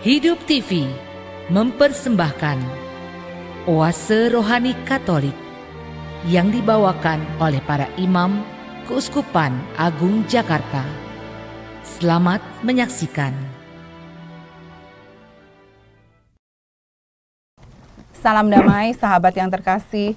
Hidup TV mempersembahkan Oase Rohani Katolik yang dibawakan oleh para imam Keuskupan Agung Jakarta. Selamat menyaksikan. Salam damai sahabat yang terkasih.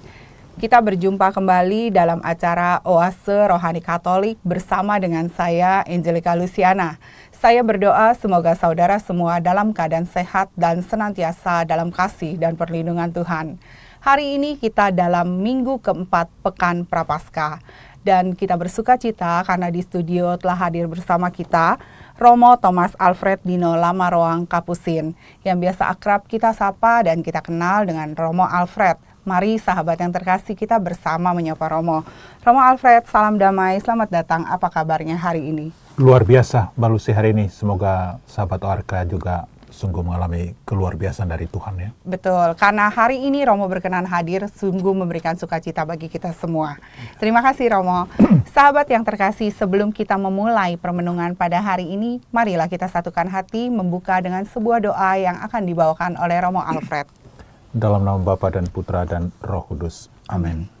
Kita berjumpa kembali dalam acara Oase Rohani Katolik bersama dengan saya Angelika Luciana. Saya berdoa semoga saudara semua dalam keadaan sehat dan senantiasa dalam kasih dan perlindungan Tuhan. Hari ini kita dalam minggu keempat pekan Prapaskah dan kita bersuka cita karena di studio telah hadir bersama kita Romo Thomas Alfred Dino Lamaroang Kapusin yang biasa akrab kita sapa dan kita kenal dengan Romo Alfred. Mari sahabat yang terkasih kita bersama menyapa Romo. Romo Alfred, salam damai, selamat datang. Apa kabarnya hari ini? luar biasa Balusi hari ini. Semoga sahabat ORK juga sungguh mengalami keluar biasa dari Tuhan ya. Betul, karena hari ini Romo berkenan hadir sungguh memberikan sukacita bagi kita semua. Terima kasih Romo. Sahabat yang terkasih, sebelum kita memulai permenungan pada hari ini, marilah kita satukan hati membuka dengan sebuah doa yang akan dibawakan oleh Romo Alfred. Dalam nama Bapa dan Putra dan Roh Kudus. Amin.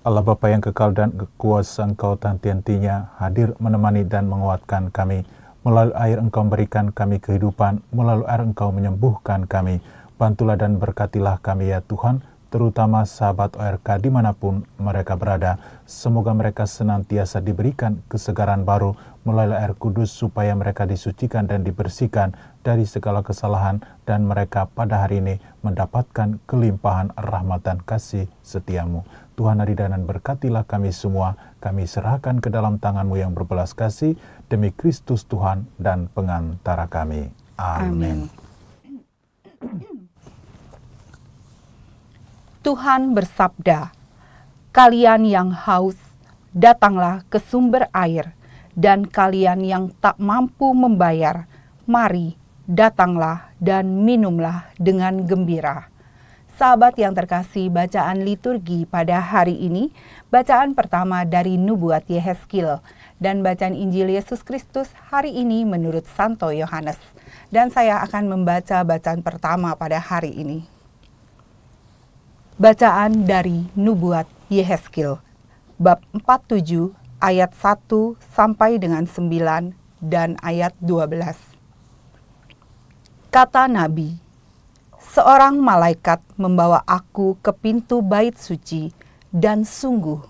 Allah Bapa yang kekal dan kekuasaan Engkau tanti-antinya hadir menemani dan menguatkan kami. Melalui air Engkau berikan kami kehidupan, melalui air Engkau menyembuhkan kami. Bantulah dan berkatilah kami ya Tuhan, terutama sahabat ORK dimanapun mereka berada. Semoga mereka senantiasa diberikan kesegaran baru melalui air kudus supaya mereka disucikan dan dibersihkan dari segala kesalahan dan mereka pada hari ini mendapatkan kelimpahan rahmat dan kasih setiamu. Tuhan dan berkatilah kami semua, kami serahkan ke dalam tanganmu yang berbelas kasih, demi Kristus Tuhan dan pengantara kami. Amin. Tuhan bersabda, Kalian yang haus, datanglah ke sumber air, dan kalian yang tak mampu membayar, mari datanglah dan minumlah dengan gembira Sahabat yang terkasih, bacaan liturgi pada hari ini, bacaan pertama dari Nubuat Yeheskil dan bacaan Injil Yesus Kristus hari ini menurut Santo Yohanes. Dan saya akan membaca bacaan pertama pada hari ini. Bacaan dari Nubuat Yeheskil, bab 47 ayat 1 sampai dengan 9 dan ayat 12. Kata Nabi, seorang malaikat membawa aku ke pintu bait suci, dan sungguh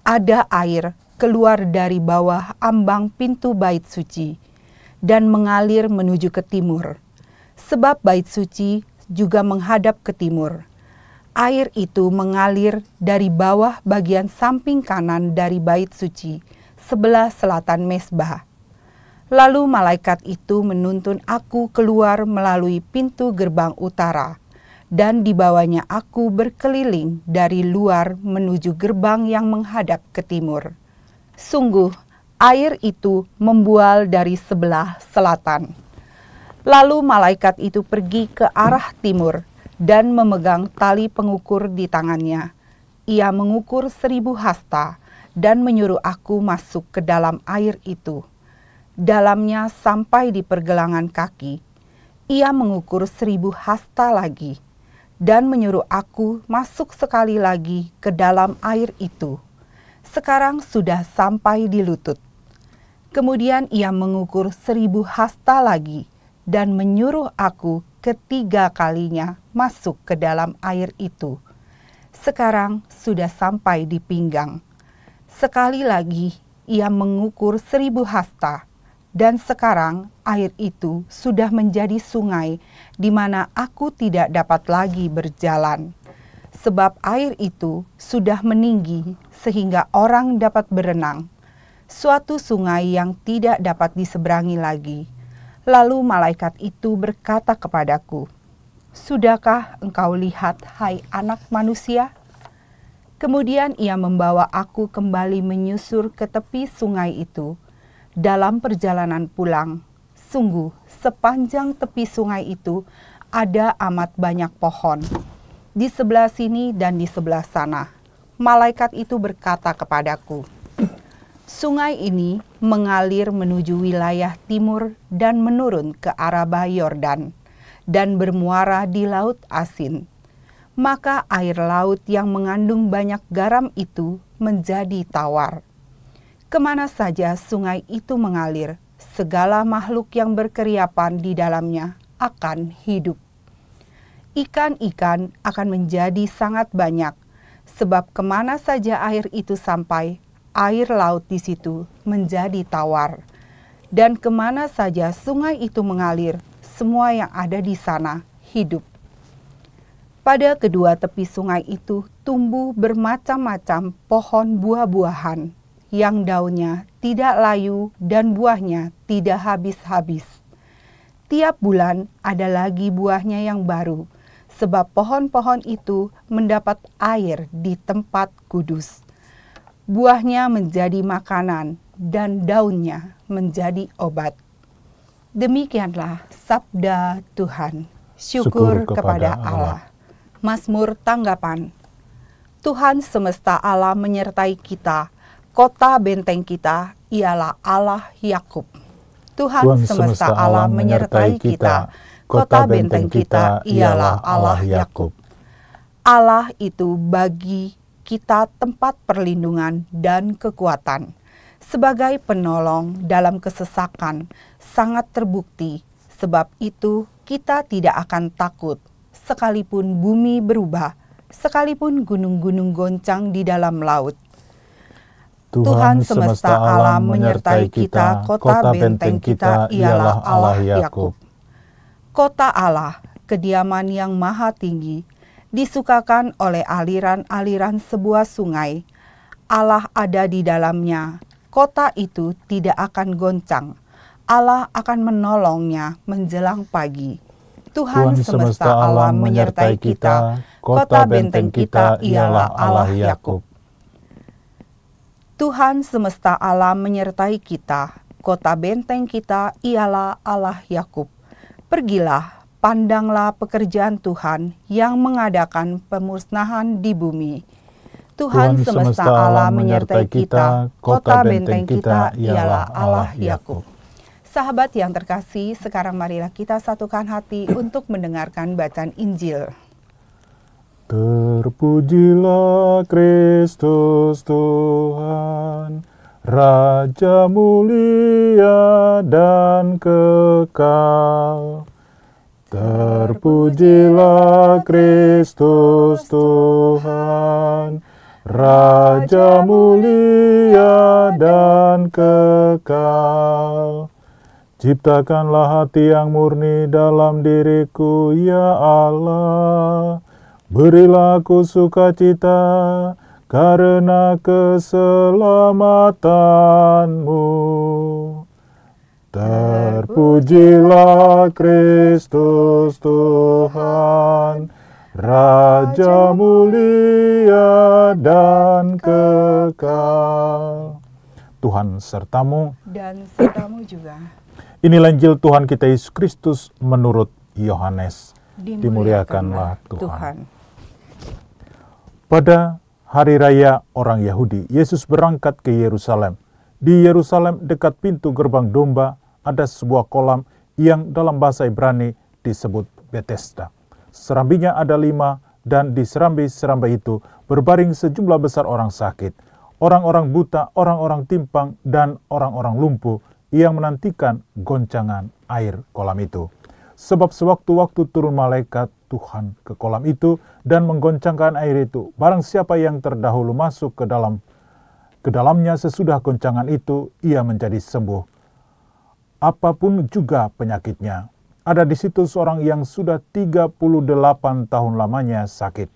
ada air keluar dari bawah ambang pintu bait suci dan mengalir menuju ke timur, sebab bait suci juga menghadap ke timur. Air itu mengalir dari bawah bagian samping kanan dari bait suci, sebelah selatan Mesbah Lalu malaikat itu menuntun aku keluar melalui pintu gerbang utara, dan dibawanya aku berkeliling dari luar menuju gerbang yang menghadap ke timur. Sungguh, air itu membual dari sebelah selatan. Lalu malaikat itu pergi ke arah timur dan memegang tali pengukur di tangannya. Ia mengukur seribu hasta dan menyuruh aku masuk ke dalam air itu dalamnya sampai di pergelangan kaki. Ia mengukur seribu hasta lagi dan menyuruh aku masuk sekali lagi ke dalam air itu. Sekarang sudah sampai di lutut. Kemudian ia mengukur seribu hasta lagi dan menyuruh aku ketiga kalinya masuk ke dalam air itu. Sekarang sudah sampai di pinggang. Sekali lagi ia mengukur seribu hasta dan sekarang air itu sudah menjadi sungai di mana aku tidak dapat lagi berjalan. Sebab air itu sudah meninggi sehingga orang dapat berenang. Suatu sungai yang tidak dapat diseberangi lagi. Lalu malaikat itu berkata kepadaku, Sudahkah engkau lihat, hai anak manusia? Kemudian ia membawa aku kembali menyusur ke tepi sungai itu, dalam perjalanan pulang, sungguh sepanjang tepi sungai itu ada amat banyak pohon. Di sebelah sini dan di sebelah sana, malaikat itu berkata kepadaku, Sungai ini mengalir menuju wilayah timur dan menurun ke Arabah Yordan dan bermuara di Laut Asin. Maka air laut yang mengandung banyak garam itu menjadi tawar Kemana saja sungai itu mengalir, segala makhluk yang berkeriapan di dalamnya akan hidup. Ikan-ikan akan menjadi sangat banyak, sebab kemana saja air itu sampai, air laut di situ menjadi tawar. Dan kemana saja sungai itu mengalir, semua yang ada di sana hidup. Pada kedua tepi sungai itu tumbuh bermacam-macam pohon buah-buahan yang daunnya tidak layu dan buahnya tidak habis-habis. Tiap bulan ada lagi buahnya yang baru, sebab pohon-pohon itu mendapat air di tempat kudus. Buahnya menjadi makanan dan daunnya menjadi obat. Demikianlah sabda Tuhan. Syukur, Syukur kepada Allah. Allah. Mazmur tanggapan. Tuhan semesta alam menyertai kita Kota benteng kita ialah Allah Yakub. Tuhan, Tuhan semesta, semesta Allah menyertai kita. Kota benteng kita ialah Allah Yakub. Allah itu bagi kita tempat perlindungan dan kekuatan. Sebagai penolong dalam kesesakan sangat terbukti, sebab itu kita tidak akan takut sekalipun bumi berubah, sekalipun gunung-gunung goncang di dalam laut, Tuhan semesta alam menyertai kita, kota benteng kita ialah Allah Yakub. Kota Allah, kediaman yang maha tinggi, disukakan oleh aliran-aliran sebuah sungai. Allah ada di dalamnya. Kota itu tidak akan goncang. Allah akan menolongnya menjelang pagi. Tuhan, semesta alam menyertai kita, kota benteng kita ialah Allah Yakub. Tuhan semesta alam menyertai kita. Kota benteng kita ialah Allah Yakub. Pergilah, pandanglah pekerjaan Tuhan yang mengadakan pemusnahan di bumi. Tuhan, Tuhan semesta alam menyertai kita, kota benteng kita ialah Allah Yakub. Sahabat yang terkasih, sekarang marilah kita satukan hati untuk mendengarkan bacaan Injil. Terpujilah Kristus Tuhan, Raja mulia dan kekal. Terpujilah Kristus Tuhan, Raja mulia dan kekal. Ciptakanlah hati yang murni dalam diriku, ya Allah Berilah aku sukacita karena keselamatanmu. Terpujilah Kristus Tuhan, Raja mulia dan kekal. Tuhan sertamu dan sertamu juga. Inilah Injil Tuhan kita Yesus Kristus menurut Yohanes. Dimuliakanlah, Tuhan. Tuhan. Pada hari raya orang Yahudi, Yesus berangkat ke Yerusalem. Di Yerusalem, dekat pintu gerbang domba, ada sebuah kolam yang dalam bahasa Ibrani disebut Bethesda. Serambinya ada lima, dan di serambi-serambi itu berbaring sejumlah besar orang sakit, orang-orang buta, orang-orang timpang, dan orang-orang lumpuh yang menantikan goncangan air kolam itu. Sebab sewaktu-waktu turun malaikat Tuhan ke kolam itu dan menggoncangkan air itu. Barang siapa yang terdahulu masuk ke dalam ke dalamnya sesudah goncangan itu, ia menjadi sembuh. Apapun juga penyakitnya. Ada di situ seorang yang sudah 38 tahun lamanya sakit.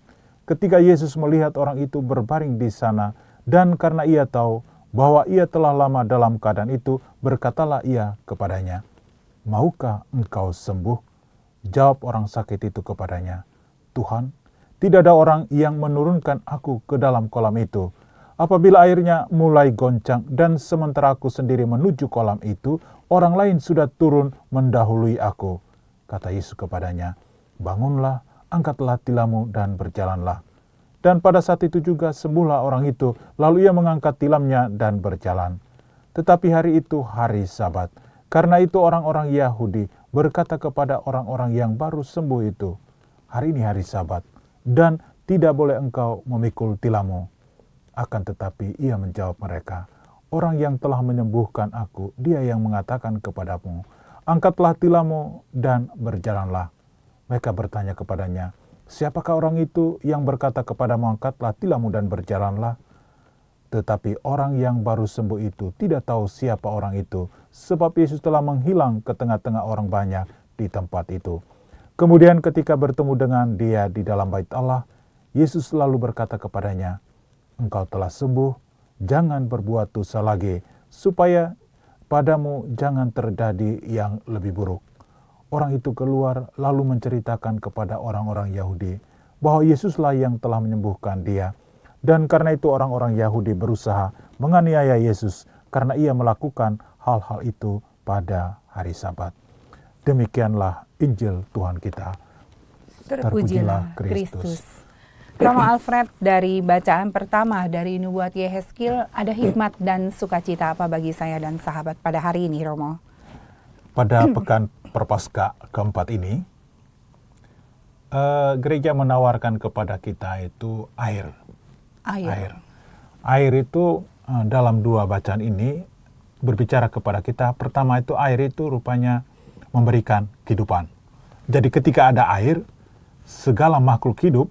Ketika Yesus melihat orang itu berbaring di sana, dan karena ia tahu bahwa ia telah lama dalam keadaan itu, berkatalah ia kepadanya, Maukah engkau sembuh? Jawab orang sakit itu kepadanya, Tuhan, tidak ada orang yang menurunkan aku ke dalam kolam itu. Apabila airnya mulai goncang dan sementara aku sendiri menuju kolam itu, orang lain sudah turun mendahului aku. Kata Yesus kepadanya, bangunlah, angkatlah tilammu dan berjalanlah. Dan pada saat itu juga semula orang itu, lalu ia mengangkat tilamnya dan berjalan. Tetapi hari itu hari sabat. Karena itu orang-orang Yahudi berkata kepada orang-orang yang baru sembuh itu, hari ini hari sabat, dan tidak boleh engkau memikul tilammu. Akan tetapi ia menjawab mereka, orang yang telah menyembuhkan aku, dia yang mengatakan kepadamu, angkatlah tilammu dan berjalanlah. Mereka bertanya kepadanya, siapakah orang itu yang berkata kepadamu, angkatlah tilammu dan berjalanlah? Tetapi orang yang baru sembuh itu tidak tahu siapa orang itu, sebab Yesus telah menghilang ke tengah-tengah orang banyak di tempat itu. Kemudian ketika bertemu dengan dia di dalam bait Allah, Yesus selalu berkata kepadanya, "Engkau telah sembuh, jangan berbuat dosa lagi, supaya padamu jangan terjadi yang lebih buruk." Orang itu keluar lalu menceritakan kepada orang-orang Yahudi bahwa Yesuslah yang telah menyembuhkan dia. Dan karena itu orang-orang Yahudi berusaha menganiaya Yesus karena ia melakukan hal-hal itu pada hari Sabat. Demikianlah Injil Tuhan kita. Terpujilah, Kristus. Romo Alfred dari bacaan pertama dari Nubuat Yeheskil ada hikmat dan sukacita apa bagi saya dan sahabat pada hari ini Romo? Pada pekan perpaska keempat ini uh, gereja menawarkan kepada kita itu air. Air. Air, air itu uh, dalam dua bacaan ini berbicara kepada kita. Pertama itu air itu rupanya memberikan kehidupan. Jadi ketika ada air, segala makhluk hidup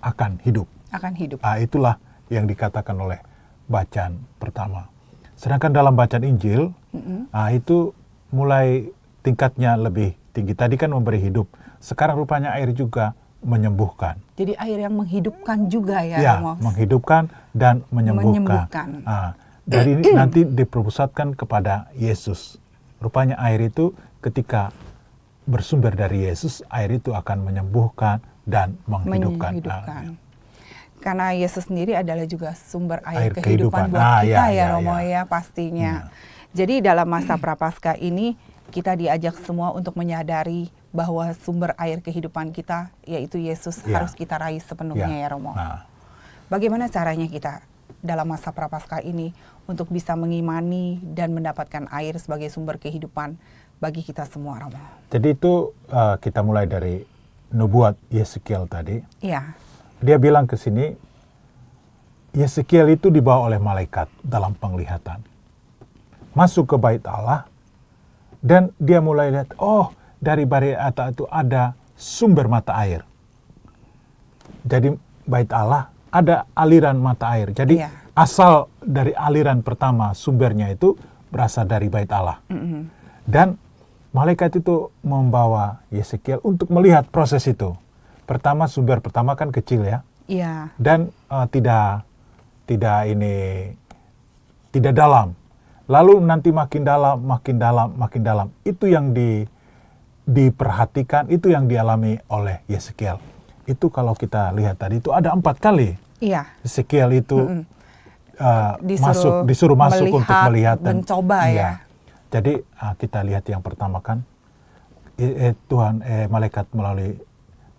akan hidup. Akan hidup. Nah, itulah yang dikatakan oleh bacaan pertama. Sedangkan dalam bacaan Injil, mm-hmm. nah, itu mulai tingkatnya lebih tinggi. Tadi kan memberi hidup. Sekarang rupanya air juga menyembuhkan. Jadi air yang menghidupkan juga ya, ya menghidupkan dan menyembuhkan. menyembuhkan. Nah, dari nanti diperpusatkan kepada Yesus. Rupanya air itu ketika bersumber dari Yesus, air itu akan menyembuhkan dan menghidupkan. menghidupkan. Karena Yesus sendiri adalah juga sumber air, air kehidupan, kehidupan buat ah, kita ya, ya, ya Romo ya, ya pastinya. Ya. Jadi dalam masa Prapaskah ini kita diajak semua untuk menyadari bahwa sumber air kehidupan kita yaitu Yesus ya. harus kita raih sepenuhnya ya, ya Romo. Nah. Bagaimana caranya kita dalam masa Prapaskah ini untuk bisa mengimani dan mendapatkan air sebagai sumber kehidupan bagi kita semua Romo. Jadi itu uh, kita mulai dari nubuat Yesekiel tadi. Iya. Dia bilang ke sini Yesekiel itu dibawa oleh malaikat dalam penglihatan. Masuk ke bait Allah dan dia mulai lihat, oh dari bariata itu ada sumber mata air. Jadi bait Allah ada aliran mata air. Jadi iya asal dari aliran pertama sumbernya itu berasal dari bait Allah. Mm -hmm. Dan malaikat itu membawa Yesekiel untuk melihat proses itu. Pertama sumber pertama kan kecil ya. Yeah. Dan uh, tidak tidak ini tidak dalam. Lalu nanti makin dalam, makin dalam, makin dalam. Itu yang di diperhatikan, itu yang dialami oleh Yesekiel. Itu kalau kita lihat tadi itu ada empat kali. Iya. Yeah. itu mm -hmm uh, disuruh masuk, disuruh masuk melihat, untuk melihat dan mencoba ya. ya. Jadi uh, kita lihat yang pertama kan eh, Tuhan eh, malaikat melalui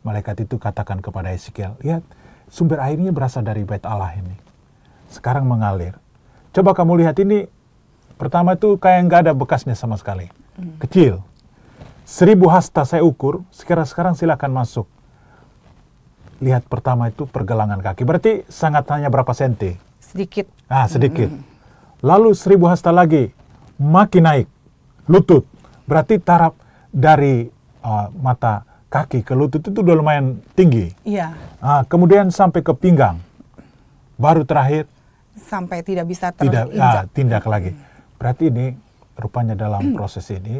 malaikat itu katakan kepada Ezekiel, lihat sumber airnya berasal dari bait Allah ini. Sekarang mengalir. Coba kamu lihat ini pertama itu kayak nggak ada bekasnya sama sekali, hmm. kecil. Seribu hasta saya ukur, sekarang sekarang silakan masuk. Lihat pertama itu pergelangan kaki, berarti sangat hanya berapa senti? Sedikit. Ah, sedikit. Mm Lalu seribu hasta lagi, makin naik, lutut. Berarti taraf dari uh, mata kaki ke lutut itu udah lumayan tinggi. Iya. Nah, kemudian sampai ke pinggang, baru terakhir sampai tidak bisa tidak ah, tindak lagi. Berarti ini rupanya dalam proses ini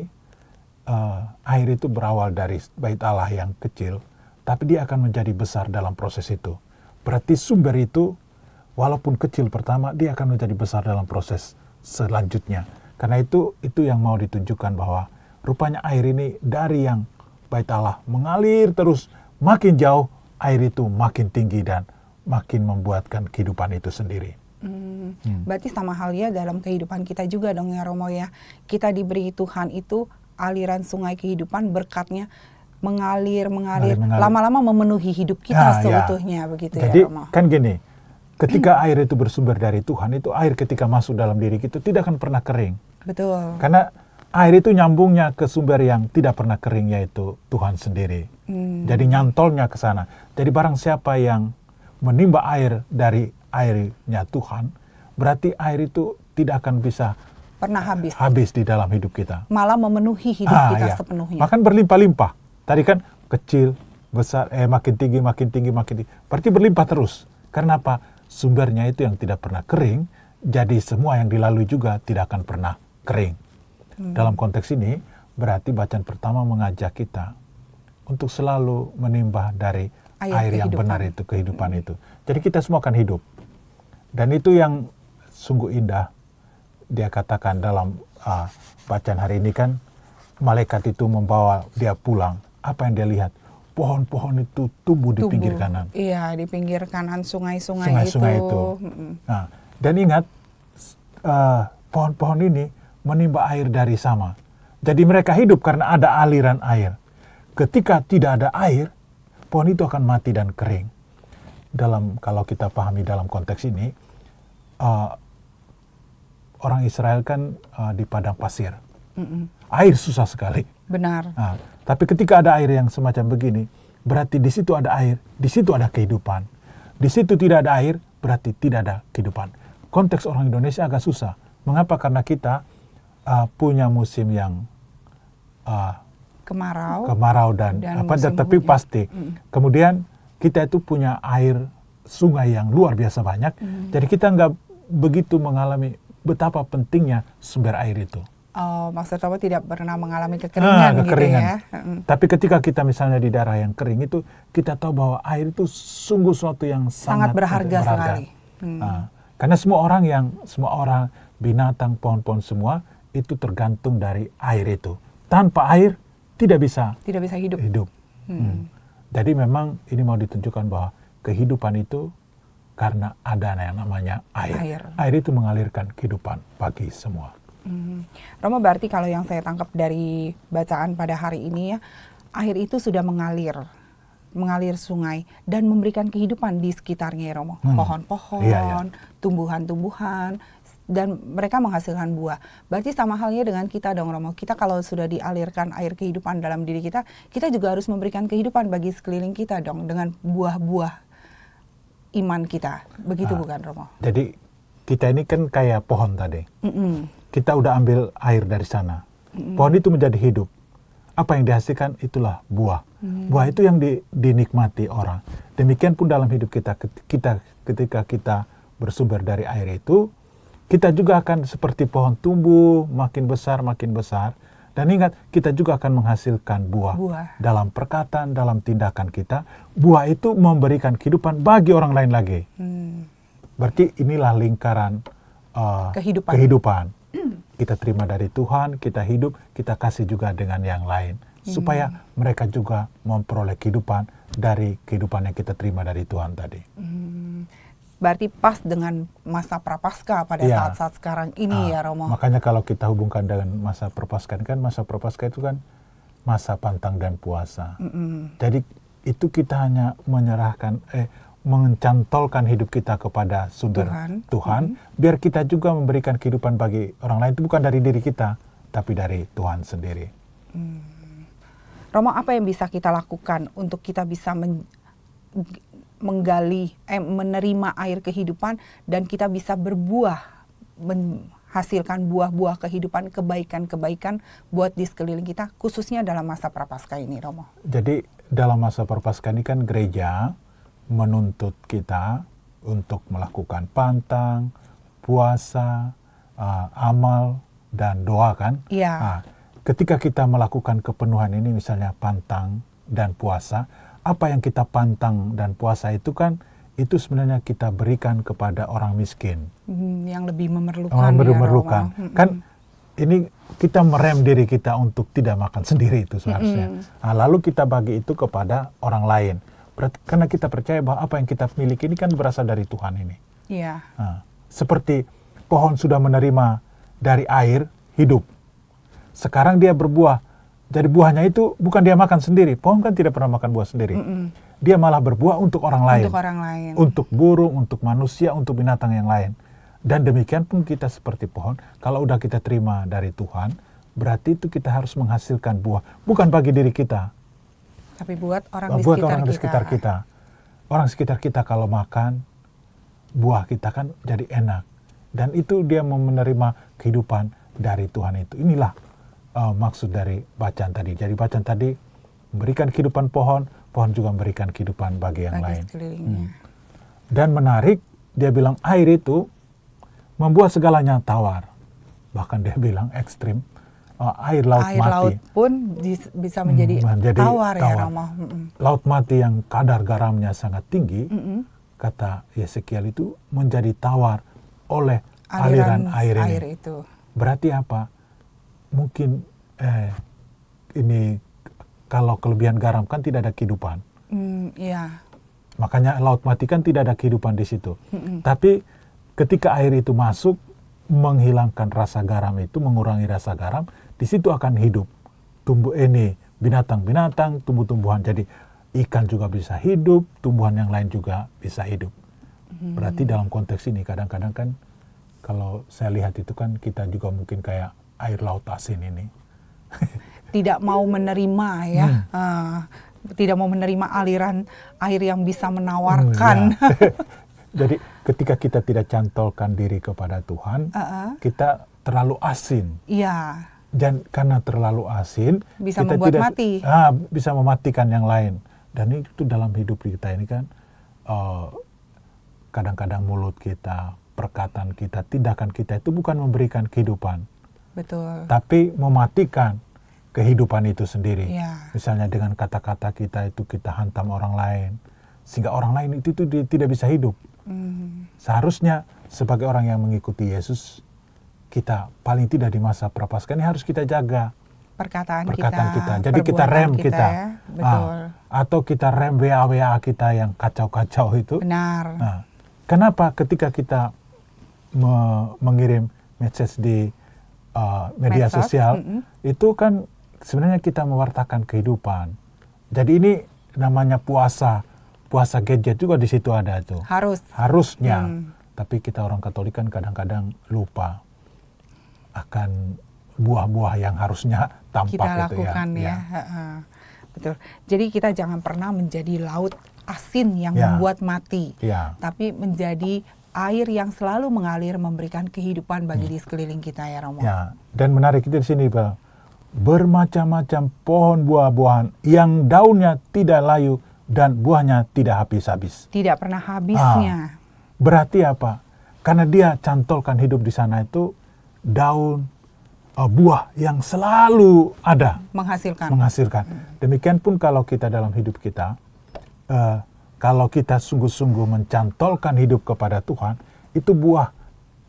uh, air itu berawal dari bait Allah yang kecil, tapi dia akan menjadi besar dalam proses itu. Berarti sumber itu walaupun kecil pertama, dia akan menjadi besar dalam proses selanjutnya. Karena itu, itu yang mau ditunjukkan bahwa rupanya air ini dari yang bait Allah mengalir terus makin jauh, air itu makin tinggi dan makin membuatkan kehidupan itu sendiri. Hmm. Hmm. Berarti sama halnya dalam kehidupan kita juga dong ya Romo ya. Kita diberi Tuhan itu aliran sungai kehidupan berkatnya mengalir mengalir lama-lama memenuhi hidup kita ah, ya, seutuhnya ya. begitu Jadi, ya Romo. Kan gini, Ketika air itu bersumber dari Tuhan, itu air ketika masuk dalam diri kita tidak akan pernah kering. Betul. Karena air itu nyambungnya ke sumber yang tidak pernah kering yaitu Tuhan sendiri. Hmm. Jadi nyantolnya ke sana. Jadi barang siapa yang menimba air dari airnya Tuhan, berarti air itu tidak akan bisa pernah habis. Habis di dalam hidup kita. Malah memenuhi hidup ah, kita iya. sepenuhnya. Makan berlimpah-limpah. Tadi kan kecil, besar, eh makin tinggi, makin tinggi, makin tinggi. Berarti berlimpah terus. Karena apa? sumbernya itu yang tidak pernah kering, jadi semua yang dilalui juga tidak akan pernah kering. Hmm. Dalam konteks ini, berarti bacaan pertama mengajak kita untuk selalu menimba dari air, air yang benar itu, kehidupan hmm. itu. Jadi kita semua akan hidup. Dan itu yang sungguh indah dia katakan dalam uh, bacaan hari ini kan malaikat itu membawa dia pulang. Apa yang dia lihat? pohon-pohon itu tumbuh, tumbuh di pinggir kanan. Iya, di pinggir kanan sungai-sungai itu. Sungai itu. Mm. Nah, dan ingat pohon eh, pohon-pohon ini menimba air dari sama. Jadi mereka hidup karena ada aliran air. Ketika tidak ada air, pohon itu akan mati dan kering. Dalam kalau kita pahami dalam konteks ini, uh, orang Israel kan uh, di padang pasir, mm -mm. air susah sekali. Benar. Nah, tapi ketika ada air yang semacam begini, berarti di situ ada air, di situ ada kehidupan. Di situ tidak ada air, berarti tidak ada kehidupan. Konteks orang Indonesia agak susah. Mengapa? Karena kita uh, punya musim yang uh, kemarau, kemarau dan, dan apa? Tapi hujan. pasti. Mm. Kemudian kita itu punya air sungai yang luar biasa banyak. Mm. Jadi kita nggak begitu mengalami betapa pentingnya sumber air itu. Oh, maksud kamu tidak pernah mengalami kekeringan, ah, kekeringan. gitu ya? Tapi ketika kita misalnya di daerah yang kering itu, kita tahu bahwa air itu sungguh suatu yang sangat, sangat berharga, berharga sekali. Hmm. Nah, karena semua orang yang, semua orang, binatang, pohon-pohon semua itu tergantung dari air itu. Tanpa air tidak bisa. Tidak bisa hidup. Hidup. Hmm. Hmm. Jadi memang ini mau ditunjukkan bahwa kehidupan itu karena ada yang namanya air. Air, air itu mengalirkan kehidupan bagi semua. Hmm. Romo berarti kalau yang saya tangkap dari bacaan pada hari ini ya, air itu sudah mengalir, mengalir sungai dan memberikan kehidupan di sekitarnya ya Romo. Hmm. Pohon-pohon, iya, iya. tumbuhan-tumbuhan dan mereka menghasilkan buah. Berarti sama halnya dengan kita dong Romo. Kita kalau sudah dialirkan air kehidupan dalam diri kita, kita juga harus memberikan kehidupan bagi sekeliling kita dong dengan buah-buah iman kita. Begitu nah, bukan Romo? Jadi kita ini kan kayak pohon tadi. Mm -mm kita udah ambil air dari sana. Mm. Pohon itu menjadi hidup. Apa yang dihasilkan itulah buah. Mm. Buah itu yang di, dinikmati orang. Demikian pun dalam hidup kita, kita ketika kita bersumber dari air itu, kita juga akan seperti pohon tumbuh makin besar makin besar. Dan ingat, kita juga akan menghasilkan buah, buah dalam perkataan, dalam tindakan kita. Buah itu memberikan kehidupan bagi orang lain lagi. Hmm. Berarti inilah lingkaran uh, kehidupan. kehidupan kita terima dari Tuhan, kita hidup, kita kasih juga dengan yang lain. Hmm. Supaya mereka juga memperoleh kehidupan dari kehidupan yang kita terima dari Tuhan tadi. Hmm. Berarti pas dengan masa prapaskah pada saat iya. saat-saat sekarang ini ah, ya Romo. Makanya kalau kita hubungkan dengan masa prapaskah kan masa prapaskah itu kan masa pantang dan puasa. -hmm. Jadi itu kita hanya menyerahkan eh mencantolkan hidup kita kepada sumber Tuhan, Tuhan mm-hmm. biar kita juga memberikan kehidupan bagi orang lain itu bukan dari diri kita tapi dari Tuhan sendiri. Hmm. Romo apa yang bisa kita lakukan untuk kita bisa men- menggali eh, menerima air kehidupan dan kita bisa berbuah menghasilkan buah-buah kehidupan kebaikan-kebaikan buat di sekeliling kita khususnya dalam masa prapaskah ini Romo. Jadi dalam masa prapaskah ini kan gereja menuntut kita untuk melakukan pantang, puasa, uh, amal, dan doa kan. Iya. Nah, ketika kita melakukan kepenuhan ini misalnya pantang dan puasa, apa yang kita pantang dan puasa itu kan itu sebenarnya kita berikan kepada orang miskin. Hmm, yang lebih memerlukan. Yang lebih ya, memerlukan. Ya, kan hmm. ini kita merem diri kita untuk tidak makan sendiri itu seharusnya. Mm -hmm. nah, lalu kita bagi itu kepada orang lain karena kita percaya bahwa apa yang kita miliki ini kan berasal dari Tuhan ini. Iya. Nah, seperti pohon sudah menerima dari air hidup. Sekarang dia berbuah. Jadi buahnya itu bukan dia makan sendiri. Pohon kan tidak pernah makan buah sendiri. Mm -mm. Dia malah berbuah untuk orang lain. Untuk orang lain. Untuk burung, untuk manusia, untuk binatang yang lain. Dan demikian pun kita seperti pohon, kalau udah kita terima dari Tuhan, berarti itu kita harus menghasilkan buah, bukan bagi diri kita, tapi buat orang buat di sekitar orang kita. di sekitar kita. Orang sekitar kita kalau makan buah kita kan jadi enak dan itu dia mau menerima kehidupan dari Tuhan itu. Inilah uh, maksud dari bacaan tadi. Jadi bacaan tadi memberikan kehidupan pohon, pohon juga memberikan kehidupan bagi yang bagi lain. Hmm. Dan menarik dia bilang air itu membuat segalanya tawar. Bahkan dia bilang ekstrim uh, air laut air mati. laut pun bisa hmm, menjadi hmm, nah, tawar, tawar ya Romo. Hmm, hmm. Laut mati yang kadar garamnya sangat tinggi, hmm. kata Yesekiel itu menjadi tawar oleh aliran, aliran air, ini. itu. Berarti apa? Mungkin eh, ini kalau kelebihan garam kan tidak ada kehidupan. Mm, ya. Makanya laut mati kan tidak ada kehidupan di situ. Hmm. Tapi ketika air itu masuk menghilangkan rasa garam itu, mengurangi rasa garam, di situ akan hidup tumbuh ini binatang-binatang, tumbuh-tumbuhan. Jadi ikan juga bisa hidup, tumbuhan yang lain juga bisa hidup. Hmm. Berarti dalam konteks ini kadang-kadang kan kalau saya lihat itu kan kita juga mungkin kayak air laut asin ini. Tidak mau menerima ya. Hmm. Uh, tidak mau menerima aliran air yang bisa menawarkan. Hmm, ya. Jadi ketika kita tidak cantolkan diri kepada Tuhan, uh -uh. kita terlalu asin. Iya dan karena terlalu asin bisa kita membuat tidak, mati ah, bisa mematikan yang lain dan itu dalam hidup kita ini kan eh, kadang-kadang uh, mulut kita perkataan kita tindakan kita itu bukan memberikan kehidupan betul tapi mematikan kehidupan itu sendiri ya. misalnya dengan kata-kata kita itu kita hantam orang lain sehingga orang lain itu, itu tidak bisa hidup hmm. seharusnya sebagai orang yang mengikuti Yesus kita paling tidak di masa prapaskah ini harus kita jaga perkataan, perkataan kita, kita. Jadi kita rem kita, kita. Ya? Ah, betul. Ah, atau kita rem WA WA kita yang kacau-kacau itu. Benar. Nah, kenapa ketika kita me mengirim message di uh, media Mesos. sosial mm -hmm. itu kan sebenarnya kita mewartakan kehidupan. Jadi ini namanya puasa, puasa gadget juga di situ ada tuh. Harus. Harusnya. Hmm. Tapi kita orang Katolik kan kadang-kadang lupa akan buah-buah yang harusnya tampak kita gitu ya. lakukan ya. ya. ya. Betul. Jadi kita jangan pernah menjadi laut asin yang ya. membuat mati, ya. tapi menjadi air yang selalu mengalir memberikan kehidupan bagi hmm. di sekeliling kita ya Romo. Ya. Dan menarik itu di sini Pak. Bermacam-macam pohon buah-buahan yang daunnya tidak layu dan buahnya tidak habis-habis. Tidak pernah habisnya. Ah, berarti apa? Karena dia cantolkan hidup di sana itu daun, uh, buah yang selalu ada menghasilkan. Menghasilkan. Hmm. Demikian pun kalau kita dalam hidup kita, uh, kalau kita sungguh-sungguh mencantolkan hidup kepada Tuhan, itu buah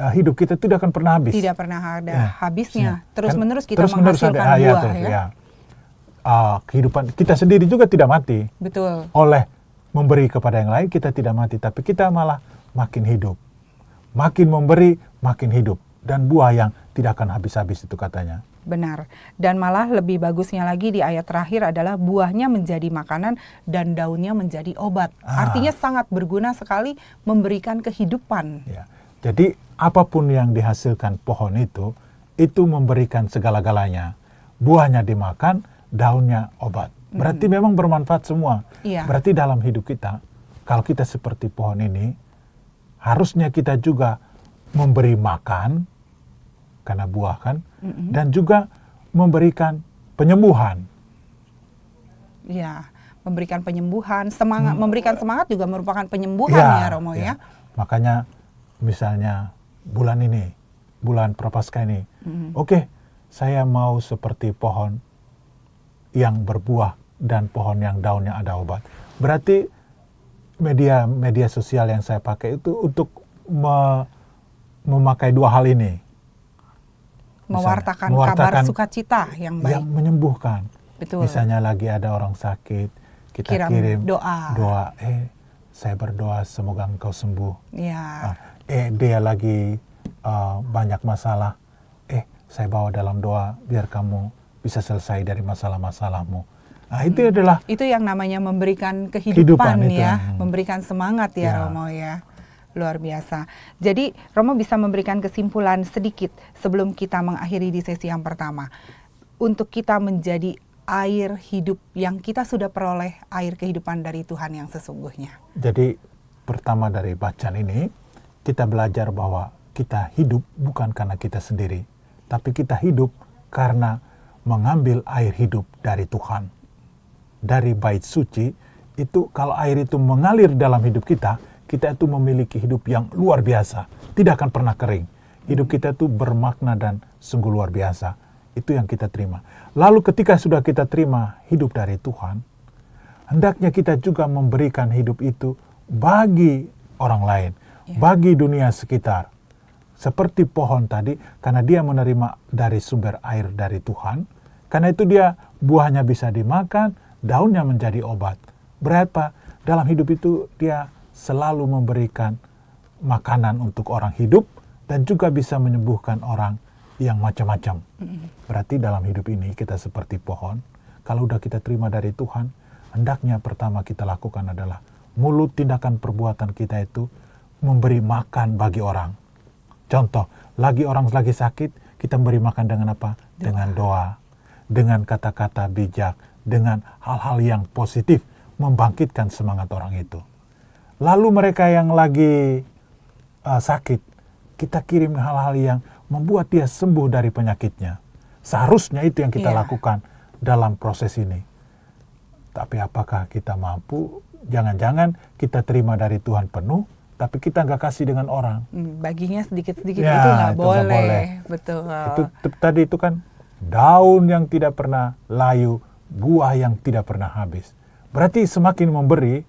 uh, hidup kita tidak akan pernah habis. Tidak pernah ada ya. habisnya. Ya. Terus kan menerus kita terus menghasilkan ada, ah, ya, buah. Ya, terus, Ya. Uh, kehidupan kita sendiri juga tidak mati. Betul. Oleh memberi kepada yang lain kita tidak mati, tapi kita malah makin hidup. Makin memberi, makin hidup dan buah yang tidak akan habis-habis itu katanya. Benar. Dan malah lebih bagusnya lagi di ayat terakhir adalah buahnya menjadi makanan dan daunnya menjadi obat. Ah. Artinya sangat berguna sekali memberikan kehidupan. Ya. Jadi apapun yang dihasilkan pohon itu, itu memberikan segala-galanya. Buahnya dimakan, daunnya obat. Berarti hmm. memang bermanfaat semua. Ya. Berarti dalam hidup kita, kalau kita seperti pohon ini, harusnya kita juga memberi makan, karena buah kan, mm-hmm. dan juga memberikan penyembuhan. Ya, memberikan penyembuhan, semangat, hmm. memberikan semangat juga merupakan penyembuhan ya, ya Romo ya. ya. Makanya misalnya bulan ini, bulan Prapaskah ini, mm-hmm. oke, okay, saya mau seperti pohon yang berbuah dan pohon yang daunnya ada obat. Berarti media media sosial yang saya pakai itu untuk me, memakai dua hal ini mewartakan, mewartakan kabar sukacita yang baik yang menyembuhkan Betul. misalnya lagi ada orang sakit kita kirim, kirim doa doa eh saya berdoa semoga engkau sembuh ya. eh dia lagi uh, banyak masalah eh saya bawa dalam doa biar kamu bisa selesai dari masalah-masalahmu Nah, itu hmm. adalah itu yang namanya memberikan kehidupan, kehidupan ya, itu. memberikan semangat ya, ya. Romo ya. Luar biasa. Jadi Romo bisa memberikan kesimpulan sedikit sebelum kita mengakhiri di sesi yang pertama. Untuk kita menjadi air hidup yang kita sudah peroleh air kehidupan dari Tuhan yang sesungguhnya. Jadi pertama dari bacaan ini kita belajar bahwa kita hidup bukan karena kita sendiri, tapi kita hidup karena mengambil air hidup dari Tuhan. Dari bait suci itu kalau air itu mengalir dalam hidup kita, kita itu memiliki hidup yang luar biasa, tidak akan pernah kering. Hidup kita itu bermakna dan sungguh luar biasa. Itu yang kita terima. Lalu ketika sudah kita terima hidup dari Tuhan, hendaknya kita juga memberikan hidup itu bagi orang lain, yeah. bagi dunia sekitar. Seperti pohon tadi, karena dia menerima dari sumber air dari Tuhan, karena itu dia buahnya bisa dimakan, daunnya menjadi obat. Berapa dalam hidup itu dia selalu memberikan makanan untuk orang hidup dan juga bisa menyembuhkan orang yang macam-macam. Berarti dalam hidup ini kita seperti pohon, kalau udah kita terima dari Tuhan, hendaknya pertama kita lakukan adalah mulut tindakan perbuatan kita itu memberi makan bagi orang. Contoh, lagi orang lagi sakit, kita memberi makan dengan apa? Dengan doa, dengan kata-kata bijak, dengan hal-hal yang positif membangkitkan semangat orang itu. Lalu mereka yang lagi uh, sakit, kita kirim hal-hal yang membuat dia sembuh dari penyakitnya. Seharusnya itu yang kita yeah. lakukan dalam proses ini. Tapi apakah kita mampu? Jangan-jangan kita terima dari Tuhan penuh, tapi kita nggak kasih dengan orang. Hmm, baginya sedikit-sedikit ya, itu nggak boleh. boleh. Betul. Itu tadi itu kan daun yang tidak pernah layu, buah yang tidak pernah habis. Berarti semakin memberi,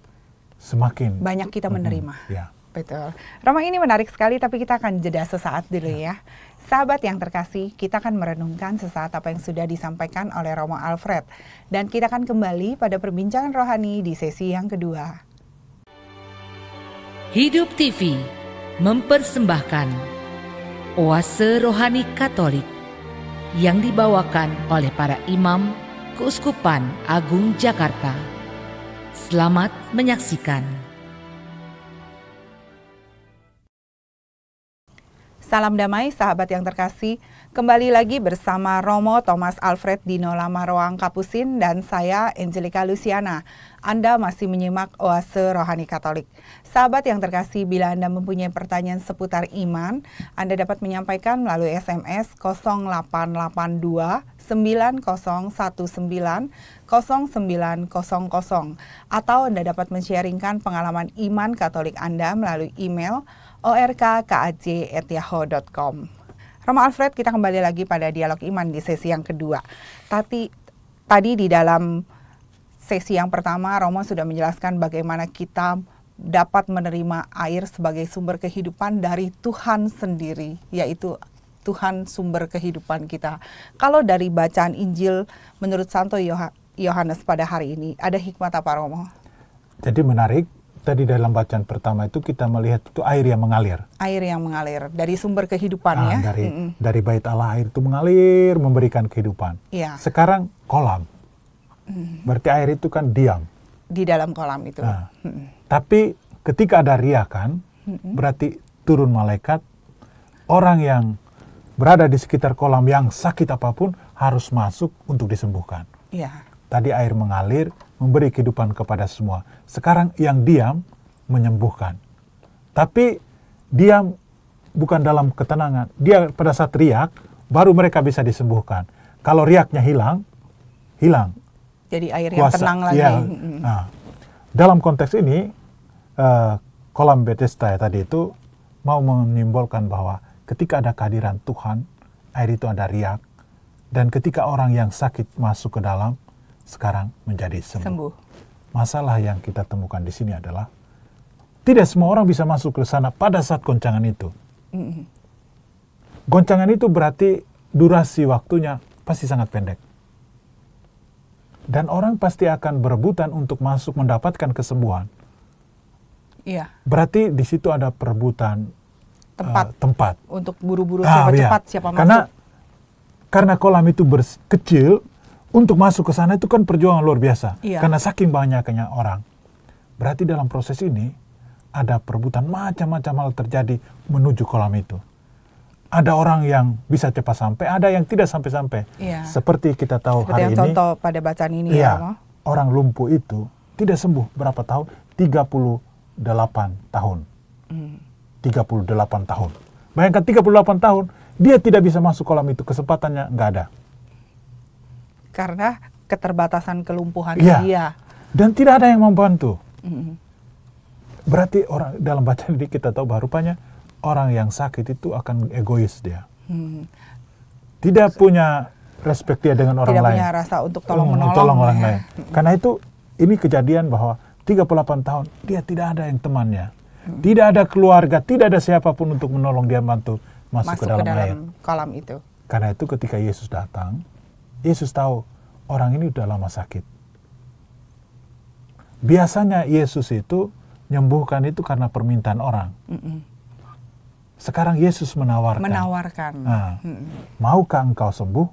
semakin banyak kita menerima. Mm -hmm. yeah. Betul. Romo ini menarik sekali tapi kita akan jeda sesaat dulu ya. Sahabat yang terkasih, kita akan merenungkan sesaat apa yang sudah disampaikan oleh Romo Alfred. Dan kita akan kembali pada perbincangan rohani di sesi yang kedua. Hidup TV mempersembahkan Oase Rohani Katolik yang dibawakan oleh para imam Keuskupan Agung Jakarta Selamat menyaksikan. Salam damai sahabat yang terkasih. Kembali lagi bersama Romo Thomas Alfred Dino Lamaroang Kapusin dan saya Angelica Luciana. Anda masih menyimak Oase Rohani Katolik. Sahabat yang terkasih, bila Anda mempunyai pertanyaan seputar iman, Anda dapat menyampaikan melalui SMS 0882 9019 0900 atau Anda dapat mensharingkan pengalaman iman Katolik Anda melalui email orkkaj@yahoo.com. Roma Alfred, kita kembali lagi pada dialog iman di sesi yang kedua. Tadi tadi di dalam sesi yang pertama Roma sudah menjelaskan bagaimana kita dapat menerima air sebagai sumber kehidupan dari Tuhan sendiri, yaitu Tuhan sumber kehidupan kita. Kalau dari bacaan Injil menurut Santo Yohanes pada hari ini, ada hikmat apa Romo? Jadi menarik, tadi dalam bacaan pertama itu kita melihat itu air yang mengalir. Air yang mengalir dari sumber kehidupan nah, ya. Dari mm -mm. dari bait Allah air itu mengalir memberikan kehidupan. Yeah. Sekarang kolam. Mm. Berarti air itu kan diam. Di dalam kolam itu. Nah, mm -mm. Tapi ketika ada riakan, mm -mm. berarti turun malaikat. Orang yang berada di sekitar kolam yang sakit apapun harus masuk untuk disembuhkan. Ya. Tadi air mengalir memberi kehidupan kepada semua. Sekarang yang diam menyembuhkan. Tapi diam bukan dalam ketenangan. Dia pada saat riak baru mereka bisa disembuhkan. Kalau riaknya hilang, hilang. Jadi air Kuasa, yang tenang lagi. Ya. Nah, dalam konteks ini eh, kolam Bethesda ya tadi itu mau menyimbolkan bahwa ketika ada kehadiran Tuhan, air itu ada riak, dan ketika orang yang sakit masuk ke dalam, sekarang menjadi sembuh. sembuh. Masalah yang kita temukan di sini adalah tidak semua orang bisa masuk ke sana pada saat goncangan itu. Mm -hmm. Goncangan itu berarti durasi waktunya pasti sangat pendek. Dan orang pasti akan berebutan untuk masuk mendapatkan kesembuhan. Iya. Berarti di situ ada perebutan tempat, uh, tempat. untuk buru-buru ah, siapa iya. cepat siapa karena, masuk. Karena kolam itu kecil, untuk masuk ke sana itu kan perjuangan luar biasa. Iya. Karena saking banyaknya orang. Berarti dalam proses ini ada perebutan macam-macam hal terjadi menuju kolam itu. Ada orang yang bisa cepat sampai, ada yang tidak sampai-sampai. Iya. Seperti kita tahu Seperti hari yang ini. contoh pada bacaan ini ya, iya, ya, orang lumpuh itu tidak sembuh berapa tahun? 38 tahun. Hmm 38 tahun. Bayangkan 38 tahun, dia tidak bisa masuk kolam itu, kesempatannya nggak ada. Karena keterbatasan kelumpuhan ya. dia. Dan tidak ada yang membantu. Mm Berarti orang dalam bacaan ini kita tahu bahwa rupanya orang yang sakit itu akan egois dia. Mm. Tidak punya respek dia dengan orang tidak lain. Tidak punya rasa untuk tolong mm, menolong. Tolong orang lain. Karena itu ini kejadian bahwa 38 tahun dia tidak ada yang temannya. Tidak ada keluarga, tidak ada siapapun untuk menolong dia bantu masuk, masuk ke dalam, ke dalam air. kolam itu. Karena itu ketika Yesus datang, Yesus tahu orang ini sudah lama sakit. Biasanya Yesus itu menyembuhkan itu karena permintaan orang. Sekarang Yesus menawarkan. Menawarkan. Nah, Maukah engkau sembuh?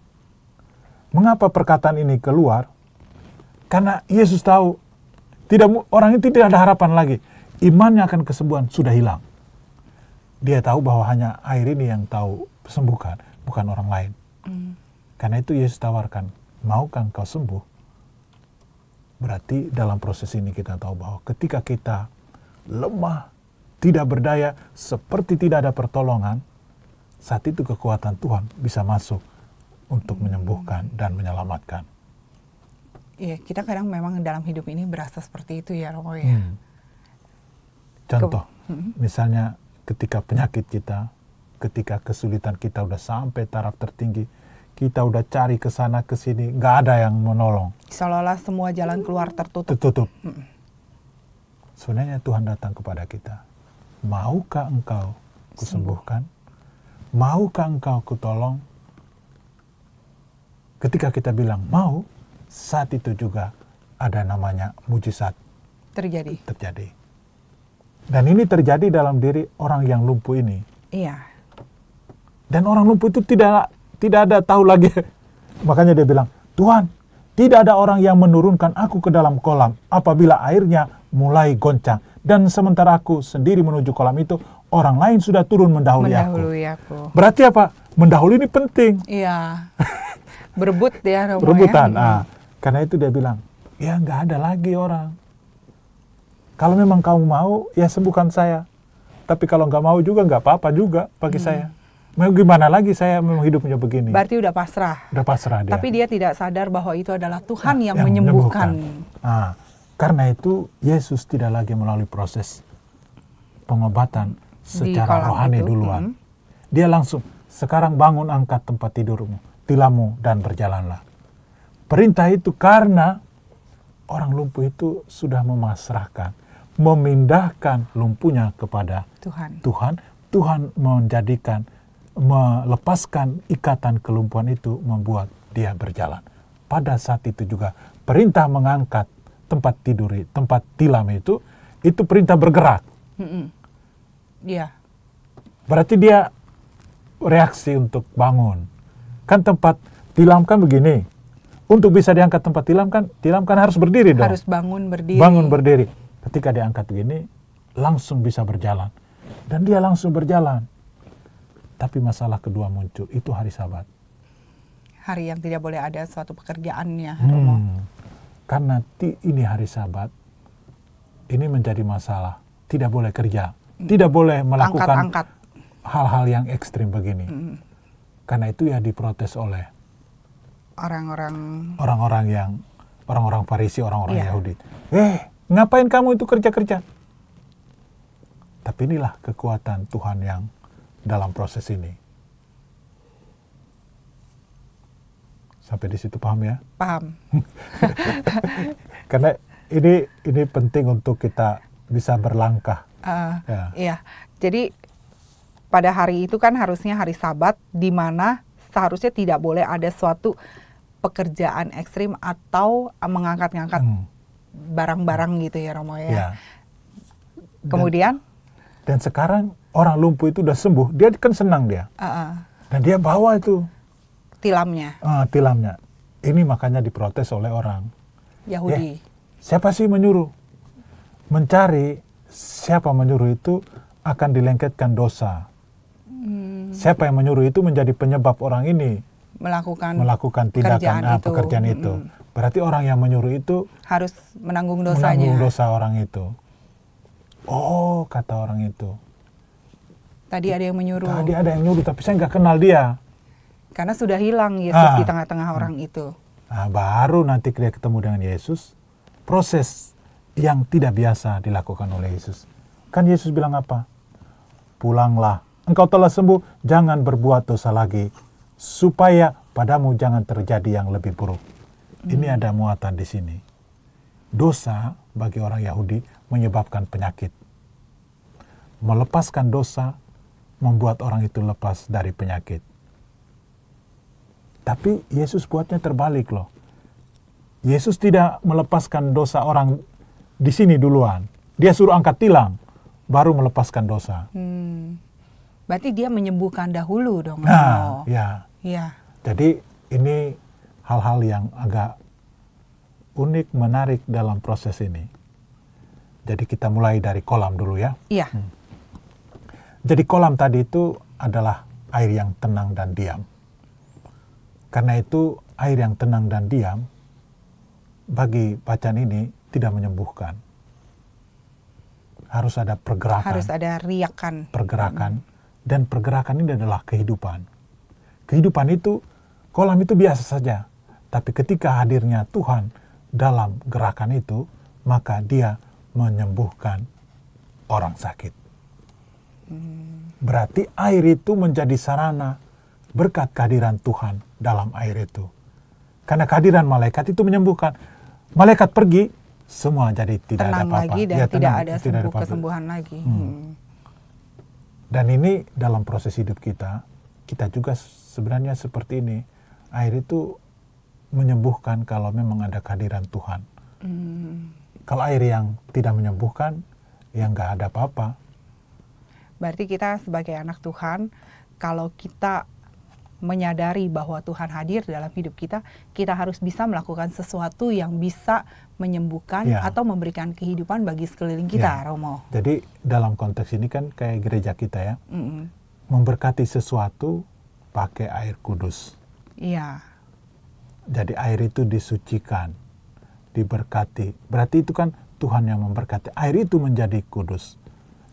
Mengapa perkataan ini keluar? Karena Yesus tahu tidak orang ini tidak ada harapan lagi imannya akan kesembuhan sudah hilang. Dia tahu bahwa hanya air ini yang tahu sembuhkan, bukan orang lain. Hmm. Karena itu Yesus tawarkan, maukah engkau sembuh? Berarti dalam proses ini kita tahu bahwa ketika kita lemah, tidak berdaya, seperti tidak ada pertolongan, saat itu kekuatan Tuhan bisa masuk untuk hmm. menyembuhkan dan menyelamatkan. Iya, kita kadang memang dalam hidup ini berasa seperti itu ya, Romo ya. Hmm Contoh, hmm. misalnya ketika penyakit kita, ketika kesulitan kita udah sampai taraf tertinggi, kita udah cari ke sana ke sini, nggak ada yang menolong. Seolah-olah semua jalan keluar tertutup. Tertutup. Hmm. Sebenarnya Tuhan datang kepada kita. Maukah engkau kusembuhkan? Maukah engkau kutolong? Ketika kita bilang mau, saat itu juga ada namanya mujizat. Terjadi. Terjadi. Dan ini terjadi dalam diri orang yang lumpuh ini. Iya. Dan orang lumpuh itu tidak tidak ada tahu lagi. Makanya dia bilang, "Tuhan, tidak ada orang yang menurunkan aku ke dalam kolam apabila airnya mulai goncang dan sementara aku sendiri menuju kolam itu, orang lain sudah turun mendahului, mendahului aku. aku." Berarti apa? Mendahului ini penting. Iya. Berebut ya, ya. Berebutan. Ya. Ah. Karena itu dia bilang, "Ya nggak ada lagi orang." kalau memang kamu mau ya sembuhkan saya tapi kalau nggak mau juga nggak apa-apa juga bagi hmm. saya mau gimana lagi saya memang hidupnya begini berarti udah pasrah udah pasrah dia tapi dia tidak sadar bahwa itu adalah Tuhan nah, yang, yang menyembuhkan, menyembuhkan. Nah, karena itu Yesus tidak lagi melalui proses pengobatan secara rohani itu. duluan hmm. dia langsung sekarang bangun angkat tempat tidurmu tilammu dan berjalanlah perintah itu karena orang lumpuh itu sudah memasrahkan memindahkan lumpuhnya kepada Tuhan. Tuhan, Tuhan menjadikan melepaskan ikatan kelumpuhan itu membuat dia berjalan. Pada saat itu juga perintah mengangkat tempat tidur, tempat tilam itu, itu perintah bergerak. Iya. Mm yeah. Berarti dia reaksi untuk bangun. Kan tempat tilam kan begini. Untuk bisa diangkat tempat tilam kan, tilam kan harus berdiri dong. Harus bangun berdiri. Bangun berdiri Ketika diangkat begini, langsung bisa berjalan. Dan dia langsung berjalan. Tapi masalah kedua muncul, itu hari sabat. Hari yang tidak boleh ada suatu pekerjaannya. Hmm. Karena ini hari sabat, ini menjadi masalah. Tidak boleh kerja, hmm. tidak boleh melakukan hal-hal yang ekstrim begini. Hmm. Karena itu ya diprotes oleh orang-orang orang-orang yang orang-orang Farisi, orang-orang yeah. Yahudi. Eh, Ngapain kamu itu kerja-kerja? Tapi inilah kekuatan Tuhan yang dalam proses ini. Sampai di situ paham ya? Paham. Karena ini ini penting untuk kita bisa berlangkah. Uh, ya. Iya. Jadi pada hari itu kan harusnya hari Sabat di mana seharusnya tidak boleh ada suatu pekerjaan ekstrim atau mengangkat-ngangkat hmm barang-barang gitu ya Romo ya. ya. Kemudian? Dan, sekarang orang lumpuh itu udah sembuh, dia kan senang dia. Uh -uh. Dan dia bawa itu. Tilamnya. Uh, tilamnya. Ini makanya diprotes oleh orang. Yahudi. Ya, siapa sih menyuruh? Mencari siapa menyuruh itu akan dilengketkan dosa. Hmm. Siapa yang menyuruh itu menjadi penyebab orang ini melakukan melakukan tindakan ah, pekerjaan ah, itu. itu. Hmm. Berarti orang yang menyuruh itu harus menanggung dosanya. Menanggung dosa orang itu. Oh, kata orang itu. Tadi ada yang menyuruh. Tadi ada yang nyuruh, tapi saya nggak kenal dia. Karena sudah hilang Yesus ah. di tengah-tengah orang itu. Nah, baru nanti dia ketemu dengan Yesus, proses yang tidak biasa dilakukan oleh Yesus. Kan Yesus bilang apa? Pulanglah, engkau telah sembuh, jangan berbuat dosa lagi, supaya padamu jangan terjadi yang lebih buruk ini ada muatan di sini. Dosa bagi orang Yahudi menyebabkan penyakit. Melepaskan dosa membuat orang itu lepas dari penyakit. Tapi Yesus buatnya terbalik loh. Yesus tidak melepaskan dosa orang di sini duluan. Dia suruh angkat tilang, baru melepaskan dosa. Hmm. Berarti dia menyembuhkan dahulu dong. Nah, ya. ya. Jadi ini hal-hal yang agak unik, menarik dalam proses ini. Jadi kita mulai dari kolam dulu ya. Iya. Hmm. Jadi kolam tadi itu adalah air yang tenang dan diam. Karena itu air yang tenang dan diam bagi bacaan ini tidak menyembuhkan. Harus ada pergerakan. Harus ada riakan. Pergerakan. Hmm. Dan pergerakan ini adalah kehidupan. Kehidupan itu, kolam itu biasa saja tapi ketika hadirnya Tuhan dalam gerakan itu, maka dia menyembuhkan orang sakit. Berarti air itu menjadi sarana berkat kehadiran Tuhan dalam air itu. Karena kehadiran malaikat itu menyembuhkan. Malaikat pergi, semua jadi tidak tenang ada apa-apa. lagi dan ya, tenang, tidak ada sembuh, kesembuhan lagi. Hmm. hmm. Dan ini dalam proses hidup kita, kita juga sebenarnya seperti ini. Air itu menyembuhkan kalau memang ada kehadiran Tuhan. Hmm. Kalau air yang tidak menyembuhkan, yang nggak ada apa-apa. Berarti kita sebagai anak Tuhan, kalau kita menyadari bahwa Tuhan hadir dalam hidup kita, kita harus bisa melakukan sesuatu yang bisa menyembuhkan ya. atau memberikan kehidupan bagi sekeliling kita, ya. Romo. Jadi dalam konteks ini kan kayak gereja kita ya, mm -mm. memberkati sesuatu pakai air kudus. Iya. Jadi air itu disucikan, diberkati. Berarti itu kan Tuhan yang memberkati. Air itu menjadi kudus.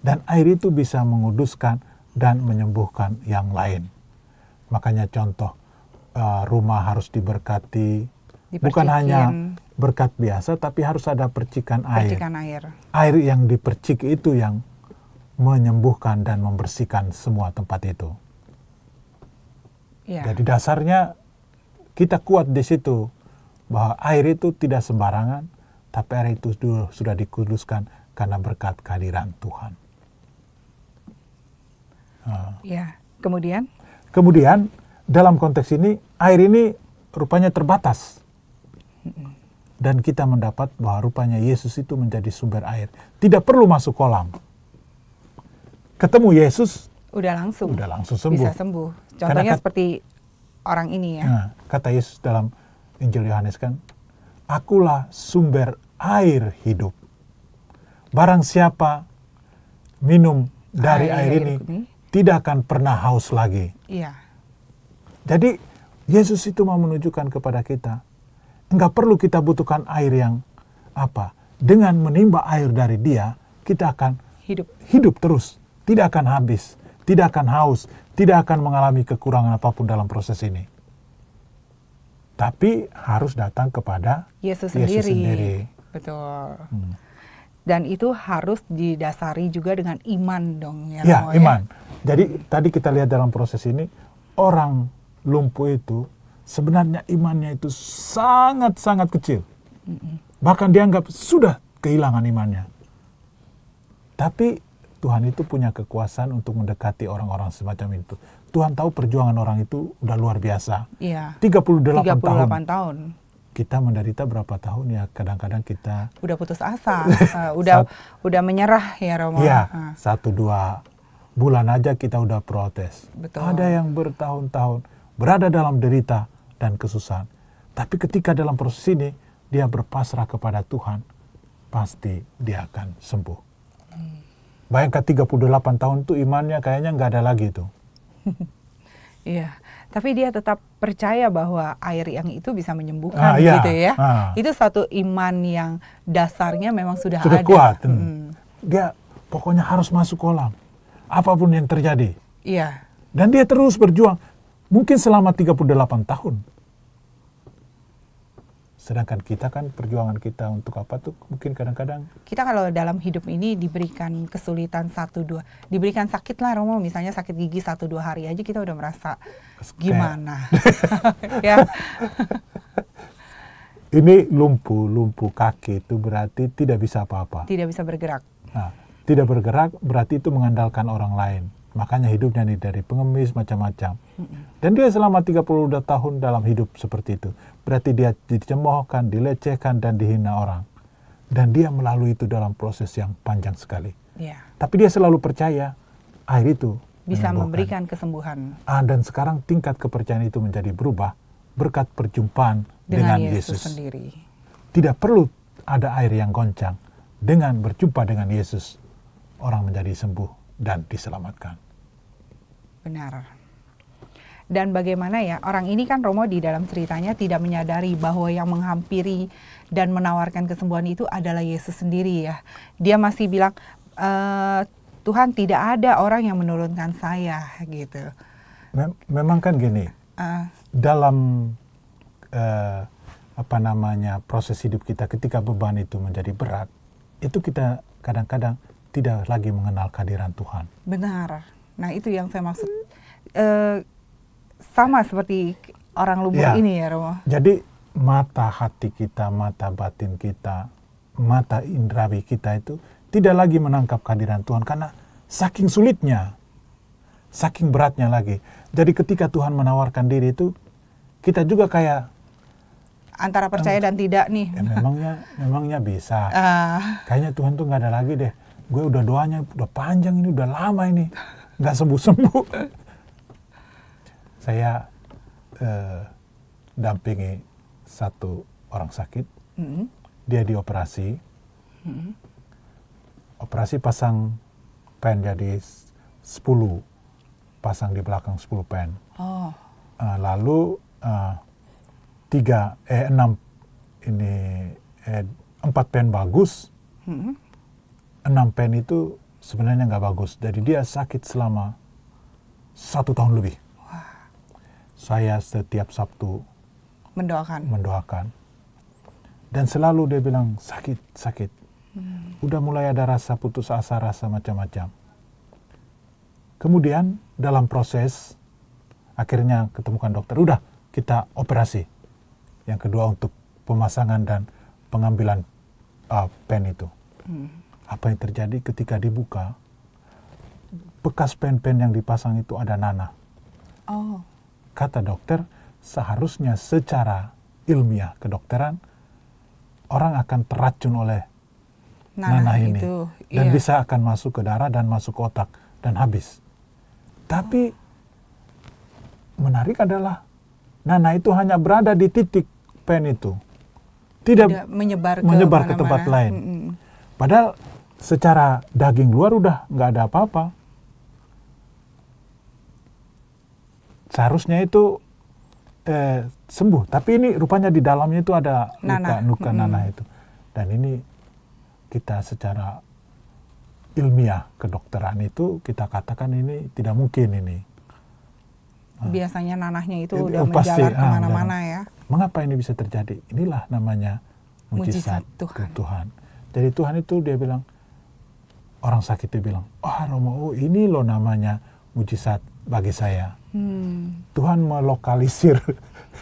Dan air itu bisa menguduskan dan menyembuhkan yang lain. Makanya contoh eh, rumah harus diberkati. Bukan hanya berkat biasa tapi harus ada percikan, percikan air. air. Air yang dipercik itu yang menyembuhkan dan membersihkan semua tempat itu. Ya. Jadi dasarnya kita kuat di situ bahwa air itu tidak sembarangan, tapi air itu sudah dikuduskan karena berkat kehadiran Tuhan. Ah. Ya, kemudian? Kemudian dalam konteks ini air ini rupanya terbatas. Dan kita mendapat bahwa rupanya Yesus itu menjadi sumber air. Tidak perlu masuk kolam. Ketemu Yesus. Udah langsung. Udah langsung sembuh. Bisa sembuh. Contohnya Karena, seperti orang ini ya. Nah, kata Yesus dalam Injil Yohanes kan, akulah sumber air hidup. Barang siapa minum dari air, air ini, ini tidak akan pernah haus lagi. Iya. Jadi Yesus itu mau menunjukkan kepada kita, nggak perlu kita butuhkan air yang apa. Dengan menimba air dari Dia, kita akan hidup hidup terus, tidak akan habis, tidak akan haus, tidak akan mengalami kekurangan apapun dalam proses ini. Tapi harus datang kepada Yesus sendiri. Yesus sendiri. Betul. Hmm. Dan itu harus didasari juga dengan iman dong ya. Ya, ya? iman. Ya? Jadi tadi kita lihat dalam proses ini orang lumpuh itu sebenarnya imannya itu sangat-sangat kecil. Bahkan dianggap sudah kehilangan imannya. Tapi Tuhan itu punya kekuasaan untuk mendekati orang-orang semacam itu. Tuhan tahu perjuangan orang itu udah luar biasa. Iya. 38, 38 tahun. tahun. Kita menderita berapa tahun ya kadang-kadang kita udah putus asa, uh, udah Sat, udah menyerah ya Romo. Iya. Uh. Satu dua bulan aja kita udah protes. Betul. Ada yang bertahun-tahun berada dalam derita dan kesusahan. Tapi ketika dalam proses ini dia berpasrah kepada Tuhan, pasti dia akan sembuh. Hmm. Bayangkan 38 tahun itu imannya kayaknya nggak ada lagi itu. Iya, tapi dia tetap percaya bahwa air yang itu bisa menyembuhkan ah, iya. gitu ya. Ah. Itu satu iman yang dasarnya memang sudah, sudah ada. kuat. Hmm. hmm. Dia pokoknya harus masuk kolam. Apapun yang terjadi. Iya. Dan dia terus berjuang. Mungkin selama 38 tahun. Sedangkan kita kan perjuangan kita untuk apa tuh mungkin kadang-kadang kita kalau dalam hidup ini diberikan kesulitan satu dua, diberikan sakit lah Romo, misalnya sakit gigi satu dua hari aja kita udah merasa gimana, ya. ini lumpuh, lumpuh kaki itu berarti tidak bisa apa-apa. Tidak bisa bergerak. Nah, tidak bergerak berarti itu mengandalkan orang lain. Makanya hidupnya nih dari pengemis macam-macam. Dan dia selama 32 tahun dalam hidup seperti itu berarti dia dicemoohkan, dilecehkan, dan dihina orang. Dan dia melalui itu dalam proses yang panjang sekali. Ya. Tapi dia selalu percaya air itu bisa memberikan kesembuhan. Ah, dan sekarang tingkat kepercayaan itu menjadi berubah berkat perjumpaan dengan, dengan Yesus. Yesus sendiri. Tidak perlu ada air yang goncang. Dengan berjumpa dengan Yesus, orang menjadi sembuh dan diselamatkan. Benar dan bagaimana ya orang ini kan Romo di dalam ceritanya tidak menyadari bahwa yang menghampiri dan menawarkan kesembuhan itu adalah Yesus sendiri ya. Dia masih bilang e, Tuhan tidak ada orang yang menurunkan saya gitu. Mem memang kan gini uh, dalam uh, apa namanya proses hidup kita ketika beban itu menjadi berat itu kita kadang-kadang tidak lagi mengenal kehadiran Tuhan. Benar. Nah itu yang saya maksud. Uh, sama seperti orang lumpuh ya. ini ya Romo. Jadi mata hati kita, mata batin kita, mata indrawi kita itu tidak lagi menangkap kehadiran Tuhan karena saking sulitnya, saking beratnya lagi. Jadi ketika Tuhan menawarkan diri itu kita juga kayak antara percaya dan tidak nih. Ya, memangnya memangnya bisa. Uh. Kayaknya Tuhan tuh nggak ada lagi deh. Gue udah doanya udah panjang ini, udah lama ini nggak sembuh sembuh saya eh, dampingi satu orang sakit, mm -hmm. dia dioperasi, mm -hmm. operasi pasang pen jadi 10 pasang di belakang 10 pen. Oh. Uh, lalu uh, tiga eh enam ini eh, empat pen bagus, hmm. enam pen itu sebenarnya nggak bagus. Jadi dia sakit selama satu tahun lebih saya setiap Sabtu mendoakan. Mendoakan. Dan selalu dia bilang sakit, sakit. Hmm. Udah mulai ada rasa putus asa, rasa macam-macam. Kemudian dalam proses akhirnya ketemukan dokter. Udah, kita operasi. Yang kedua untuk pemasangan dan pengambilan uh, pen itu. Hmm. Apa yang terjadi ketika dibuka? Bekas pen-pen yang dipasang itu ada nanah. Oh kata dokter, seharusnya secara ilmiah kedokteran, orang akan teracun oleh nanah, nanah ini. Itu, dan iya. bisa akan masuk ke darah dan masuk ke otak dan habis. Tapi menarik adalah nanah itu hanya berada di titik pen itu. Tidak, Tidak menyebar ke, menyebar ke tempat lain. Mm -mm. Padahal secara daging luar udah nggak ada apa-apa seharusnya itu eh, sembuh. Tapi ini rupanya di dalamnya itu ada luka, luka hmm. nanah itu. Dan ini kita secara ilmiah kedokteran itu kita katakan ini tidak mungkin ini. Ah. Biasanya nanahnya itu, udah pasti, menjalar ah, kemana-mana ya. Mengapa ini bisa terjadi? Inilah namanya mujizat, Tuhan. Tuhan. Jadi Tuhan itu dia bilang, orang sakit itu bilang, oh Romo, oh ini loh namanya mujizat bagi saya. Hmm. Tuhan melokalisir.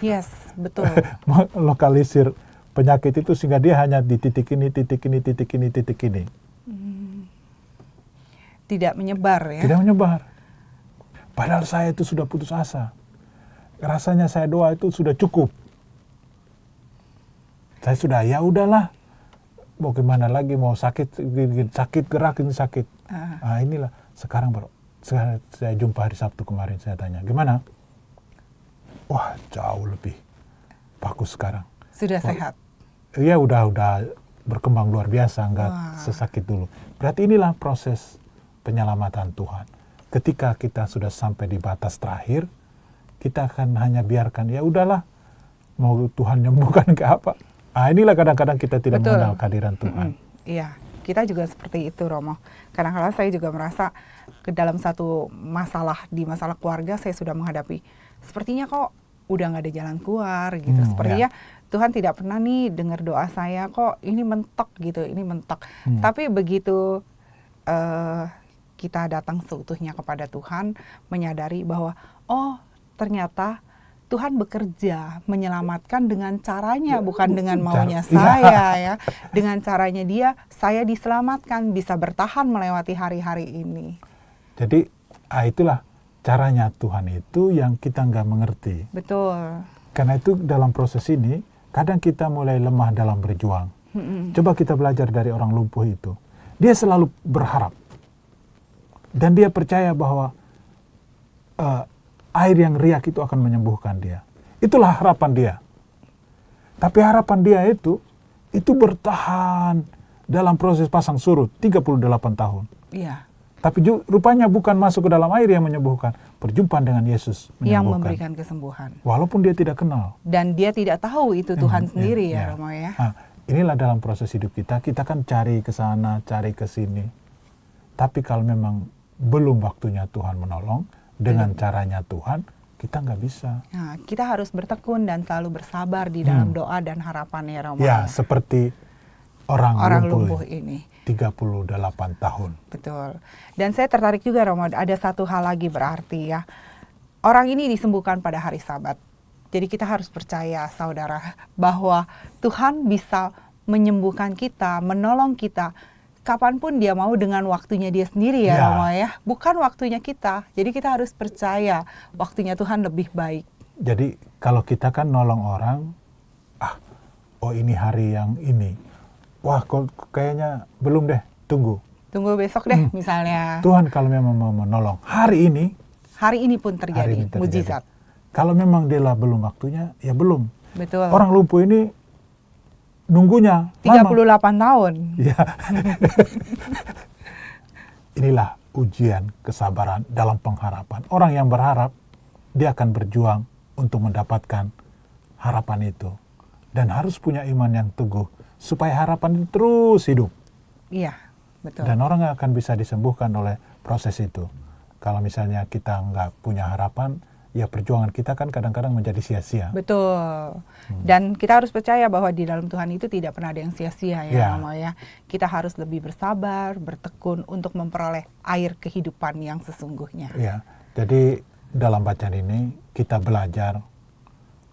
Yes, betul. melokalisir penyakit itu sehingga dia hanya di titik ini, titik ini, titik ini, titik ini. Hmm. Tidak menyebar ya? Tidak menyebar. Padahal saya itu sudah putus asa. Rasanya saya doa itu sudah cukup. Saya sudah ya udahlah. Bagaimana lagi mau sakit sakit gerak ini sakit. Ah. Nah, inilah sekarang baru saya, saya jumpa hari Sabtu kemarin saya tanya gimana wah jauh lebih bagus sekarang sudah wah, sehat Iya udah udah berkembang luar biasa nggak wah. sesakit dulu berarti inilah proses penyelamatan Tuhan ketika kita sudah sampai di batas terakhir kita akan hanya biarkan ya udahlah mau Tuhan nyembuhkan ke apa ah inilah kadang-kadang kita tidak Betul. mengenal kehadiran Tuhan mm -hmm. iya kita juga seperti itu Romo. Kadang-kadang saya juga merasa ke dalam satu masalah di masalah keluarga saya sudah menghadapi. Sepertinya kok udah nggak ada jalan keluar gitu. Hmm, Sepertinya ya. Tuhan tidak pernah nih dengar doa saya kok ini mentok gitu, ini mentok. Hmm. Tapi begitu uh, kita datang seutuhnya kepada Tuhan, menyadari bahwa oh ternyata Tuhan bekerja menyelamatkan dengan caranya ya, bukan dengan maunya iya. saya ya dengan caranya dia saya diselamatkan bisa bertahan melewati hari-hari ini jadi ah, itulah caranya Tuhan itu yang kita nggak mengerti betul karena itu dalam proses ini kadang kita mulai lemah dalam berjuang coba kita belajar dari orang lumpuh itu dia selalu berharap dan dia percaya bahwa uh, air yang riak itu akan menyembuhkan dia. Itulah harapan dia. Tapi harapan dia itu, itu bertahan dalam proses pasang surut 38 tahun. Iya. Tapi rupanya bukan masuk ke dalam air yang menyembuhkan. Perjumpaan dengan Yesus menyembuhkan. Yang memberikan kesembuhan. Walaupun dia tidak kenal. Dan dia tidak tahu itu hmm, Tuhan hmm, sendiri ya, ya. Romo ya. Nah, inilah dalam proses hidup kita, kita kan cari ke sana, cari ke sini. Tapi kalau memang belum waktunya Tuhan menolong, dengan caranya Tuhan, kita nggak bisa. Nah, kita harus bertekun dan selalu bersabar di dalam hmm. doa dan harapan ya Romo. Ya, seperti orang, orang lumpuh, lumpuh ini. 38 tahun. Betul. Dan saya tertarik juga Romo, ada satu hal lagi berarti ya. Orang ini disembuhkan pada hari Sabat. Jadi kita harus percaya saudara bahwa Tuhan bisa menyembuhkan kita, menolong kita kapanpun dia mau dengan waktunya dia sendiri ya, ya. Romo ya. Bukan waktunya kita. Jadi kita harus percaya waktunya Tuhan lebih baik. Jadi kalau kita kan nolong orang, ah, oh ini hari yang ini. Wah, kok kayaknya belum deh, tunggu. Tunggu besok deh hmm. misalnya. Tuhan kalau memang mau menolong hari ini, hari ini pun terjadi, terjadi. mujizat. Kalau memang dia belum waktunya, ya belum. Betul. Orang lumpuh ini nunggunya 38 lama. tahun. Ya. Inilah ujian kesabaran dalam pengharapan. Orang yang berharap dia akan berjuang untuk mendapatkan harapan itu dan harus punya iman yang teguh supaya harapan itu terus hidup. Iya, betul. Dan orang akan bisa disembuhkan oleh proses itu. Kalau misalnya kita nggak punya harapan, ya perjuangan kita kan kadang-kadang menjadi sia-sia. Betul. Hmm. Dan kita harus percaya bahwa di dalam Tuhan itu tidak pernah ada yang sia-sia ya, yeah. ya. Kita harus lebih bersabar, bertekun untuk memperoleh air kehidupan yang sesungguhnya. Ya. Jadi dalam bacaan ini kita belajar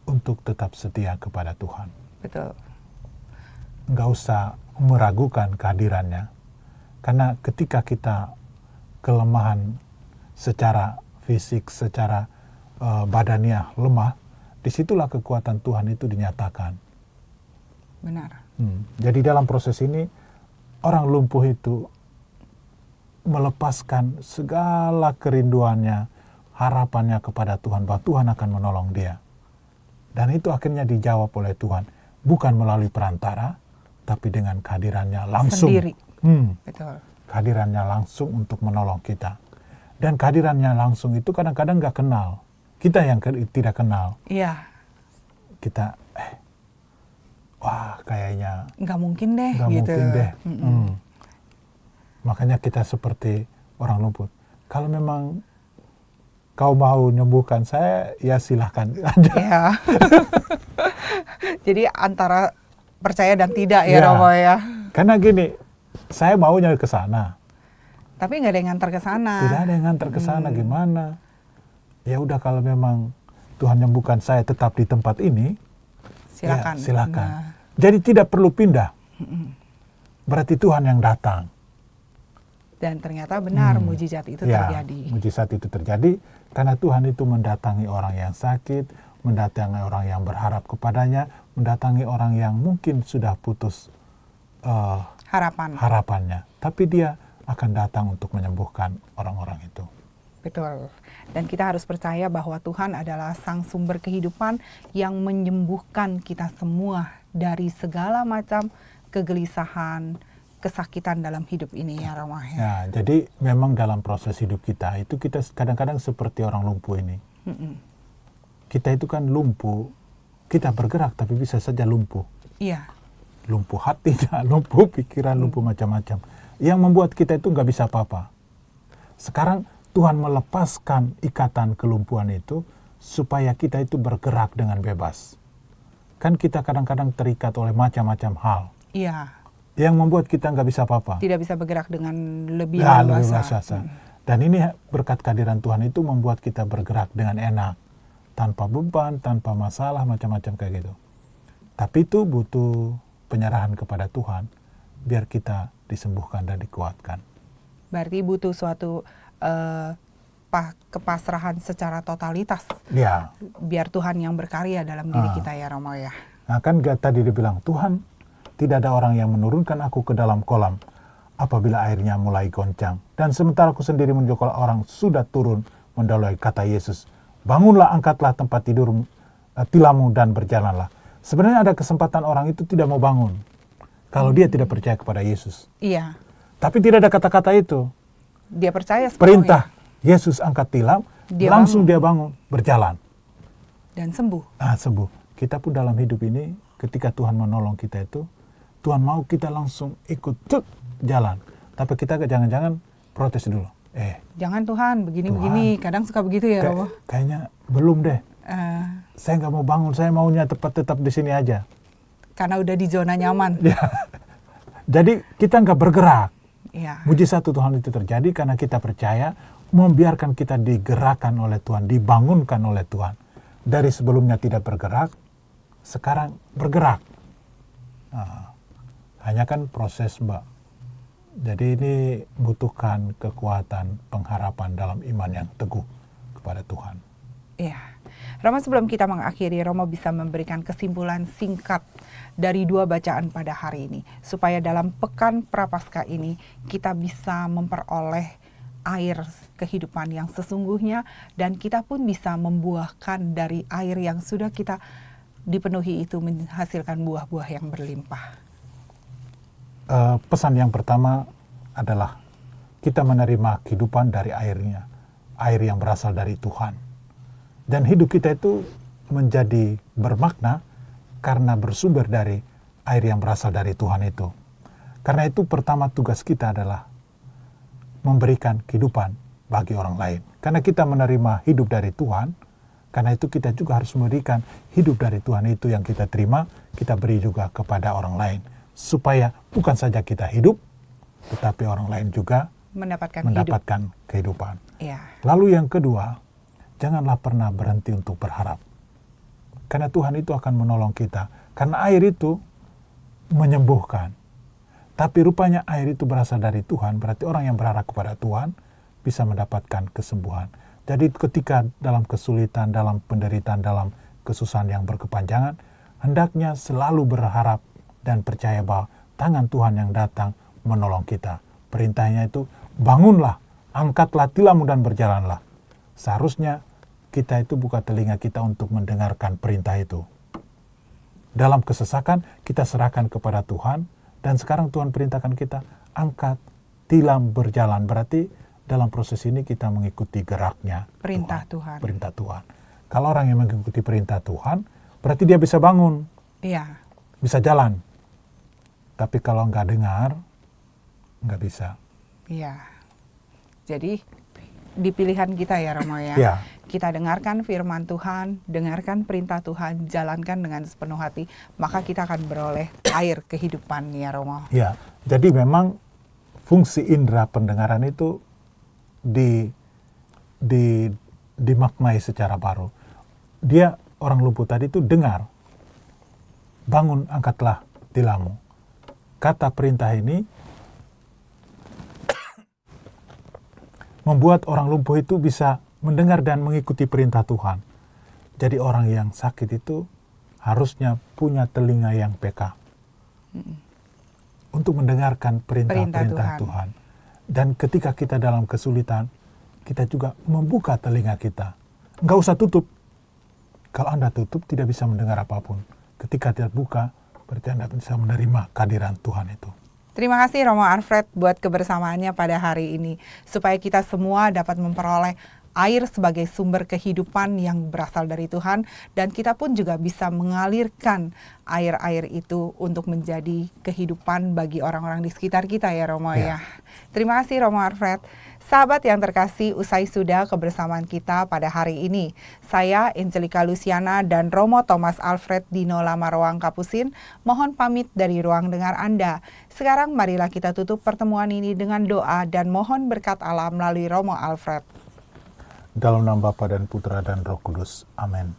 untuk tetap setia kepada Tuhan. Betul. Enggak usah meragukan kehadirannya. Karena ketika kita kelemahan secara fisik, secara Eh, badannya lemah, disitulah kekuatan Tuhan itu dinyatakan. Benar. Hmm. Jadi dalam proses ini orang lumpuh itu melepaskan segala kerinduannya, harapannya kepada Tuhan bahwa Tuhan akan menolong dia. Dan itu akhirnya dijawab oleh Tuhan, bukan melalui perantara, tapi dengan kehadirannya langsung. Sendiri. Hmm. Betul. Kehadirannya langsung untuk menolong kita. Dan kehadirannya langsung itu kadang-kadang gak kenal kita yang ke, tidak kenal iya kita eh wah kayaknya nggak mungkin deh nggak gitu. mungkin deh mm makanya kita seperti orang lumpur. kalau memang kau mau nyembuhkan saya ya silahkan aja ya. jadi antara percaya dan tidak ya, ya Romo ya karena gini saya maunya ke sana tapi nggak ada yang ngantar ke sana tidak ada yang ngantar ke sana hmm. gimana ya udah kalau memang Tuhan yang bukan saya tetap di tempat ini, ya silakan. Ya, silakan. Nah. Jadi tidak perlu pindah. Berarti Tuhan yang datang. Dan ternyata benar hmm. mujizat itu ya, terjadi. Mujizat itu terjadi karena Tuhan itu mendatangi orang yang sakit, mendatangi orang yang berharap kepadanya, mendatangi orang yang mungkin sudah putus uh, harapan harapannya. Tapi dia akan datang untuk menyembuhkan orang-orang itu. Betul dan kita harus percaya bahwa Tuhan adalah sang sumber kehidupan yang menyembuhkan kita semua dari segala macam kegelisahan, kesakitan dalam hidup ini ya Romawi. Ya. ya. jadi memang dalam proses hidup kita itu kita kadang-kadang seperti orang lumpuh ini. Mm -mm. Kita itu kan lumpuh, kita bergerak tapi bisa saja lumpuh. Iya. Lumpuh hati, nah, lumpuh pikiran, lumpuh mm. macam-macam. Yang membuat kita itu nggak bisa apa-apa. Sekarang Tuhan melepaskan ikatan kelumpuhan itu supaya kita itu bergerak dengan bebas. Kan kita kadang-kadang terikat oleh macam-macam hal. Iya. Yang membuat kita nggak bisa apa-apa. Tidak bisa bergerak dengan lebih nah, leluasa. Hmm. Dan ini berkat kehadiran Tuhan itu membuat kita bergerak dengan enak. Tanpa beban, tanpa masalah, macam-macam kayak gitu. Tapi itu butuh penyerahan kepada Tuhan biar kita disembuhkan dan dikuatkan. Berarti butuh suatu uh, kepasrahan secara totalitas. Ya. Biar Tuhan yang berkarya dalam diri uh. kita ya Romo ya. Nah kan tadi dibilang Tuhan tidak ada orang yang menurunkan aku ke dalam kolam apabila airnya mulai goncang. Dan sementara aku sendiri menunjuk orang sudah turun mendalui kata Yesus. Bangunlah, angkatlah tempat tidur eh, tilammu dan berjalanlah. Sebenarnya ada kesempatan orang itu tidak mau bangun. Kalau hmm. dia tidak percaya kepada Yesus. Iya. Tapi tidak ada kata-kata itu. Dia percaya Perintah Yesus angkat tilam, dia langsung bangun. dia bangun, berjalan. Dan sembuh. Nah, sembuh. Kita pun dalam hidup ini ketika Tuhan menolong kita itu, Tuhan mau kita langsung ikut cuk, jalan. Tapi kita jangan-jangan protes dulu. Eh, jangan Tuhan begini-begini. Kadang suka begitu ya, Romo. kayaknya belum deh. Uh, saya nggak mau bangun, saya maunya tepat tetap di sini aja. Karena udah di zona nyaman. Ya. Jadi kita nggak bergerak. Ya. Mujizat Tuhan itu terjadi karena kita percaya membiarkan kita digerakkan oleh Tuhan, dibangunkan oleh Tuhan. Dari sebelumnya tidak bergerak, sekarang bergerak. Nah, hanya kan proses mbak. Jadi ini butuhkan kekuatan pengharapan dalam iman yang teguh kepada Tuhan. Iya. Roma sebelum kita mengakhiri, Roma bisa memberikan kesimpulan singkat dari dua bacaan pada hari ini supaya dalam pekan prapaskah ini kita bisa memperoleh air kehidupan yang sesungguhnya dan kita pun bisa membuahkan dari air yang sudah kita dipenuhi itu menghasilkan buah-buah yang berlimpah. Uh, pesan yang pertama adalah kita menerima kehidupan dari airnya, air yang berasal dari Tuhan. Dan hidup kita itu menjadi bermakna karena bersumber dari air yang berasal dari Tuhan itu. Karena itu pertama tugas kita adalah memberikan kehidupan bagi orang lain. Karena kita menerima hidup dari Tuhan, karena itu kita juga harus memberikan hidup dari Tuhan itu yang kita terima, kita beri juga kepada orang lain. Supaya bukan saja kita hidup, tetapi orang lain juga mendapatkan, mendapatkan kehidupan. Ya. Lalu yang kedua, janganlah pernah berhenti untuk berharap. Karena Tuhan itu akan menolong kita. Karena air itu menyembuhkan. Tapi rupanya air itu berasal dari Tuhan, berarti orang yang berharap kepada Tuhan bisa mendapatkan kesembuhan. Jadi ketika dalam kesulitan, dalam penderitaan, dalam kesusahan yang berkepanjangan, hendaknya selalu berharap dan percaya bahwa tangan Tuhan yang datang menolong kita. Perintahnya itu, bangunlah, angkatlah tilammu dan berjalanlah. Seharusnya kita itu buka telinga kita untuk mendengarkan perintah itu. Dalam kesesakan, kita serahkan kepada Tuhan, dan sekarang Tuhan perintahkan kita, angkat, tilam berjalan. Berarti dalam proses ini kita mengikuti geraknya. Perintah Tuhan. Tuhan. Perintah Tuhan. Kalau orang yang mengikuti perintah Tuhan, berarti dia bisa bangun. Iya. Bisa jalan. Tapi kalau nggak dengar, nggak bisa. Iya. Jadi di pilihan kita ya Romo ya. ya. Kita dengarkan firman Tuhan, dengarkan perintah Tuhan, jalankan dengan sepenuh hati, maka kita akan beroleh air kehidupan ya Romo. Ya, jadi memang fungsi indera pendengaran itu di di dimaknai secara baru. Dia orang lumpuh tadi itu dengar. Bangun, angkatlah tilammu. Kata perintah ini membuat orang lumpuh itu bisa mendengar dan mengikuti perintah Tuhan. Jadi orang yang sakit itu harusnya punya telinga yang peka untuk mendengarkan perintah-perintah Tuhan. Tuhan. Dan ketika kita dalam kesulitan, kita juga membuka telinga kita. Enggak usah tutup. Kalau Anda tutup, tidak bisa mendengar apapun. Ketika tidak buka, berarti Anda bisa menerima kehadiran Tuhan itu. Terima kasih Romo Arfred buat kebersamaannya pada hari ini supaya kita semua dapat memperoleh air sebagai sumber kehidupan yang berasal dari Tuhan dan kita pun juga bisa mengalirkan air-air itu untuk menjadi kehidupan bagi orang-orang di sekitar kita ya Romo ya. ya. Terima kasih Romo Arfred. Sahabat yang terkasih, usai sudah kebersamaan kita pada hari ini. Saya, Angelika Luciana dan Romo Thomas Alfred Dino Lamaroang Kapusin, mohon pamit dari ruang dengar Anda. Sekarang marilah kita tutup pertemuan ini dengan doa dan mohon berkat Allah melalui Romo Alfred. Dalam nama Bapa dan Putra dan Roh Kudus. Amin.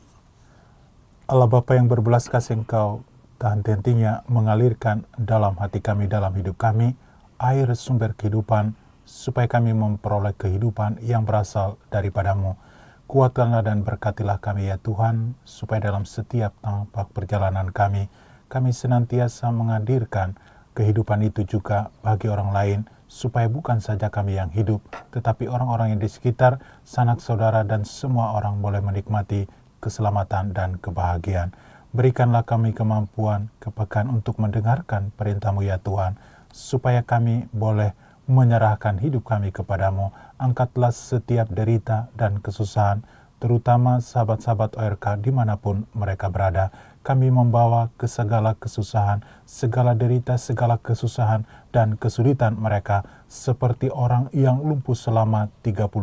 Allah Bapa yang berbelas kasih Engkau, tahan tentinya mengalirkan dalam hati kami, dalam hidup kami, air sumber kehidupan, supaya kami memperoleh kehidupan yang berasal daripadamu. Kuatkanlah dan berkatilah kami ya Tuhan, supaya dalam setiap tampak perjalanan kami, kami senantiasa menghadirkan kehidupan itu juga bagi orang lain, supaya bukan saja kami yang hidup, tetapi orang-orang yang di sekitar, sanak saudara dan semua orang boleh menikmati keselamatan dan kebahagiaan. Berikanlah kami kemampuan, kepekaan untuk mendengarkan perintahmu ya Tuhan, supaya kami boleh menyerahkan hidup kami kepadamu. Angkatlah setiap derita dan kesusahan, terutama sahabat-sahabat ORK dimanapun mereka berada. Kami membawa ke segala kesusahan, segala derita, segala kesusahan, dan kesulitan mereka seperti orang yang lumpuh selama 38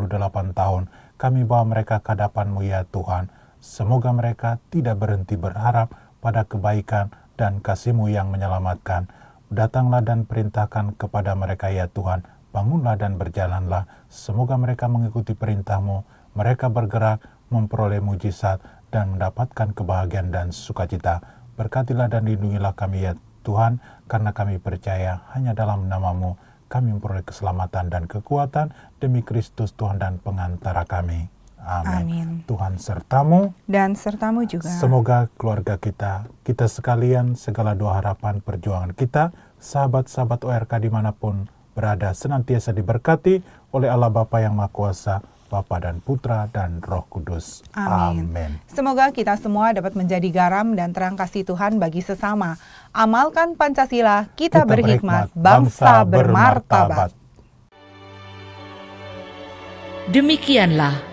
tahun. Kami bawa mereka ke hadapanmu ya Tuhan. Semoga mereka tidak berhenti berharap pada kebaikan dan kasihmu yang menyelamatkan Datanglah dan perintahkan kepada mereka ya Tuhan, bangunlah dan berjalanlah, semoga mereka mengikuti perintahmu, mereka bergerak, memperoleh mujizat, dan mendapatkan kebahagiaan dan sukacita. Berkatilah dan lindungilah kami ya Tuhan, karena kami percaya hanya dalam namamu kami memperoleh keselamatan dan kekuatan demi Kristus Tuhan dan pengantara kami. Amin. Amin. Tuhan sertamu dan sertamu juga. Semoga keluarga kita, kita sekalian, segala doa harapan perjuangan kita, sahabat-sahabat ORK dimanapun berada, senantiasa diberkati oleh Allah Bapa yang Maha Kuasa, Bapa dan Putra dan Roh Kudus. Amin. Amin. Semoga kita semua dapat menjadi garam dan terang kasih Tuhan bagi sesama. Amalkan Pancasila, kita, kita berhikmat, berhikmat, bangsa bermartabat. Demikianlah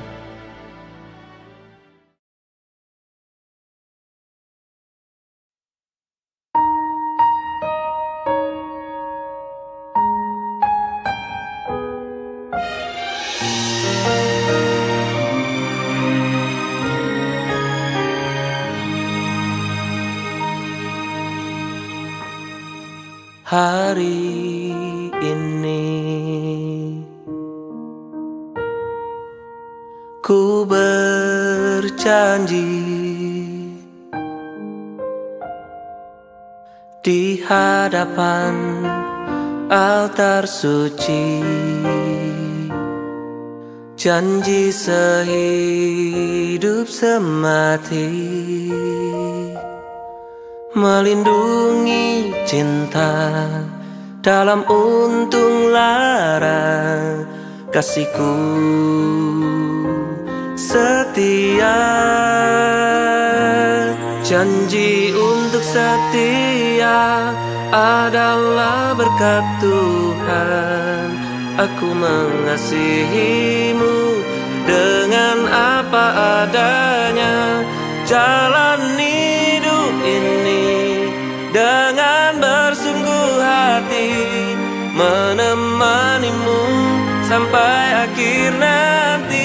hari ini Ku berjanji Di hadapan altar suci Janji sehidup semati melindungi cinta dalam untung lara kasihku setia janji untuk setia adalah berkat Tuhan aku mengasihimu dengan apa adanya jalan hidup ini dengan bersungguh hati menemanimu sampai akhir nanti.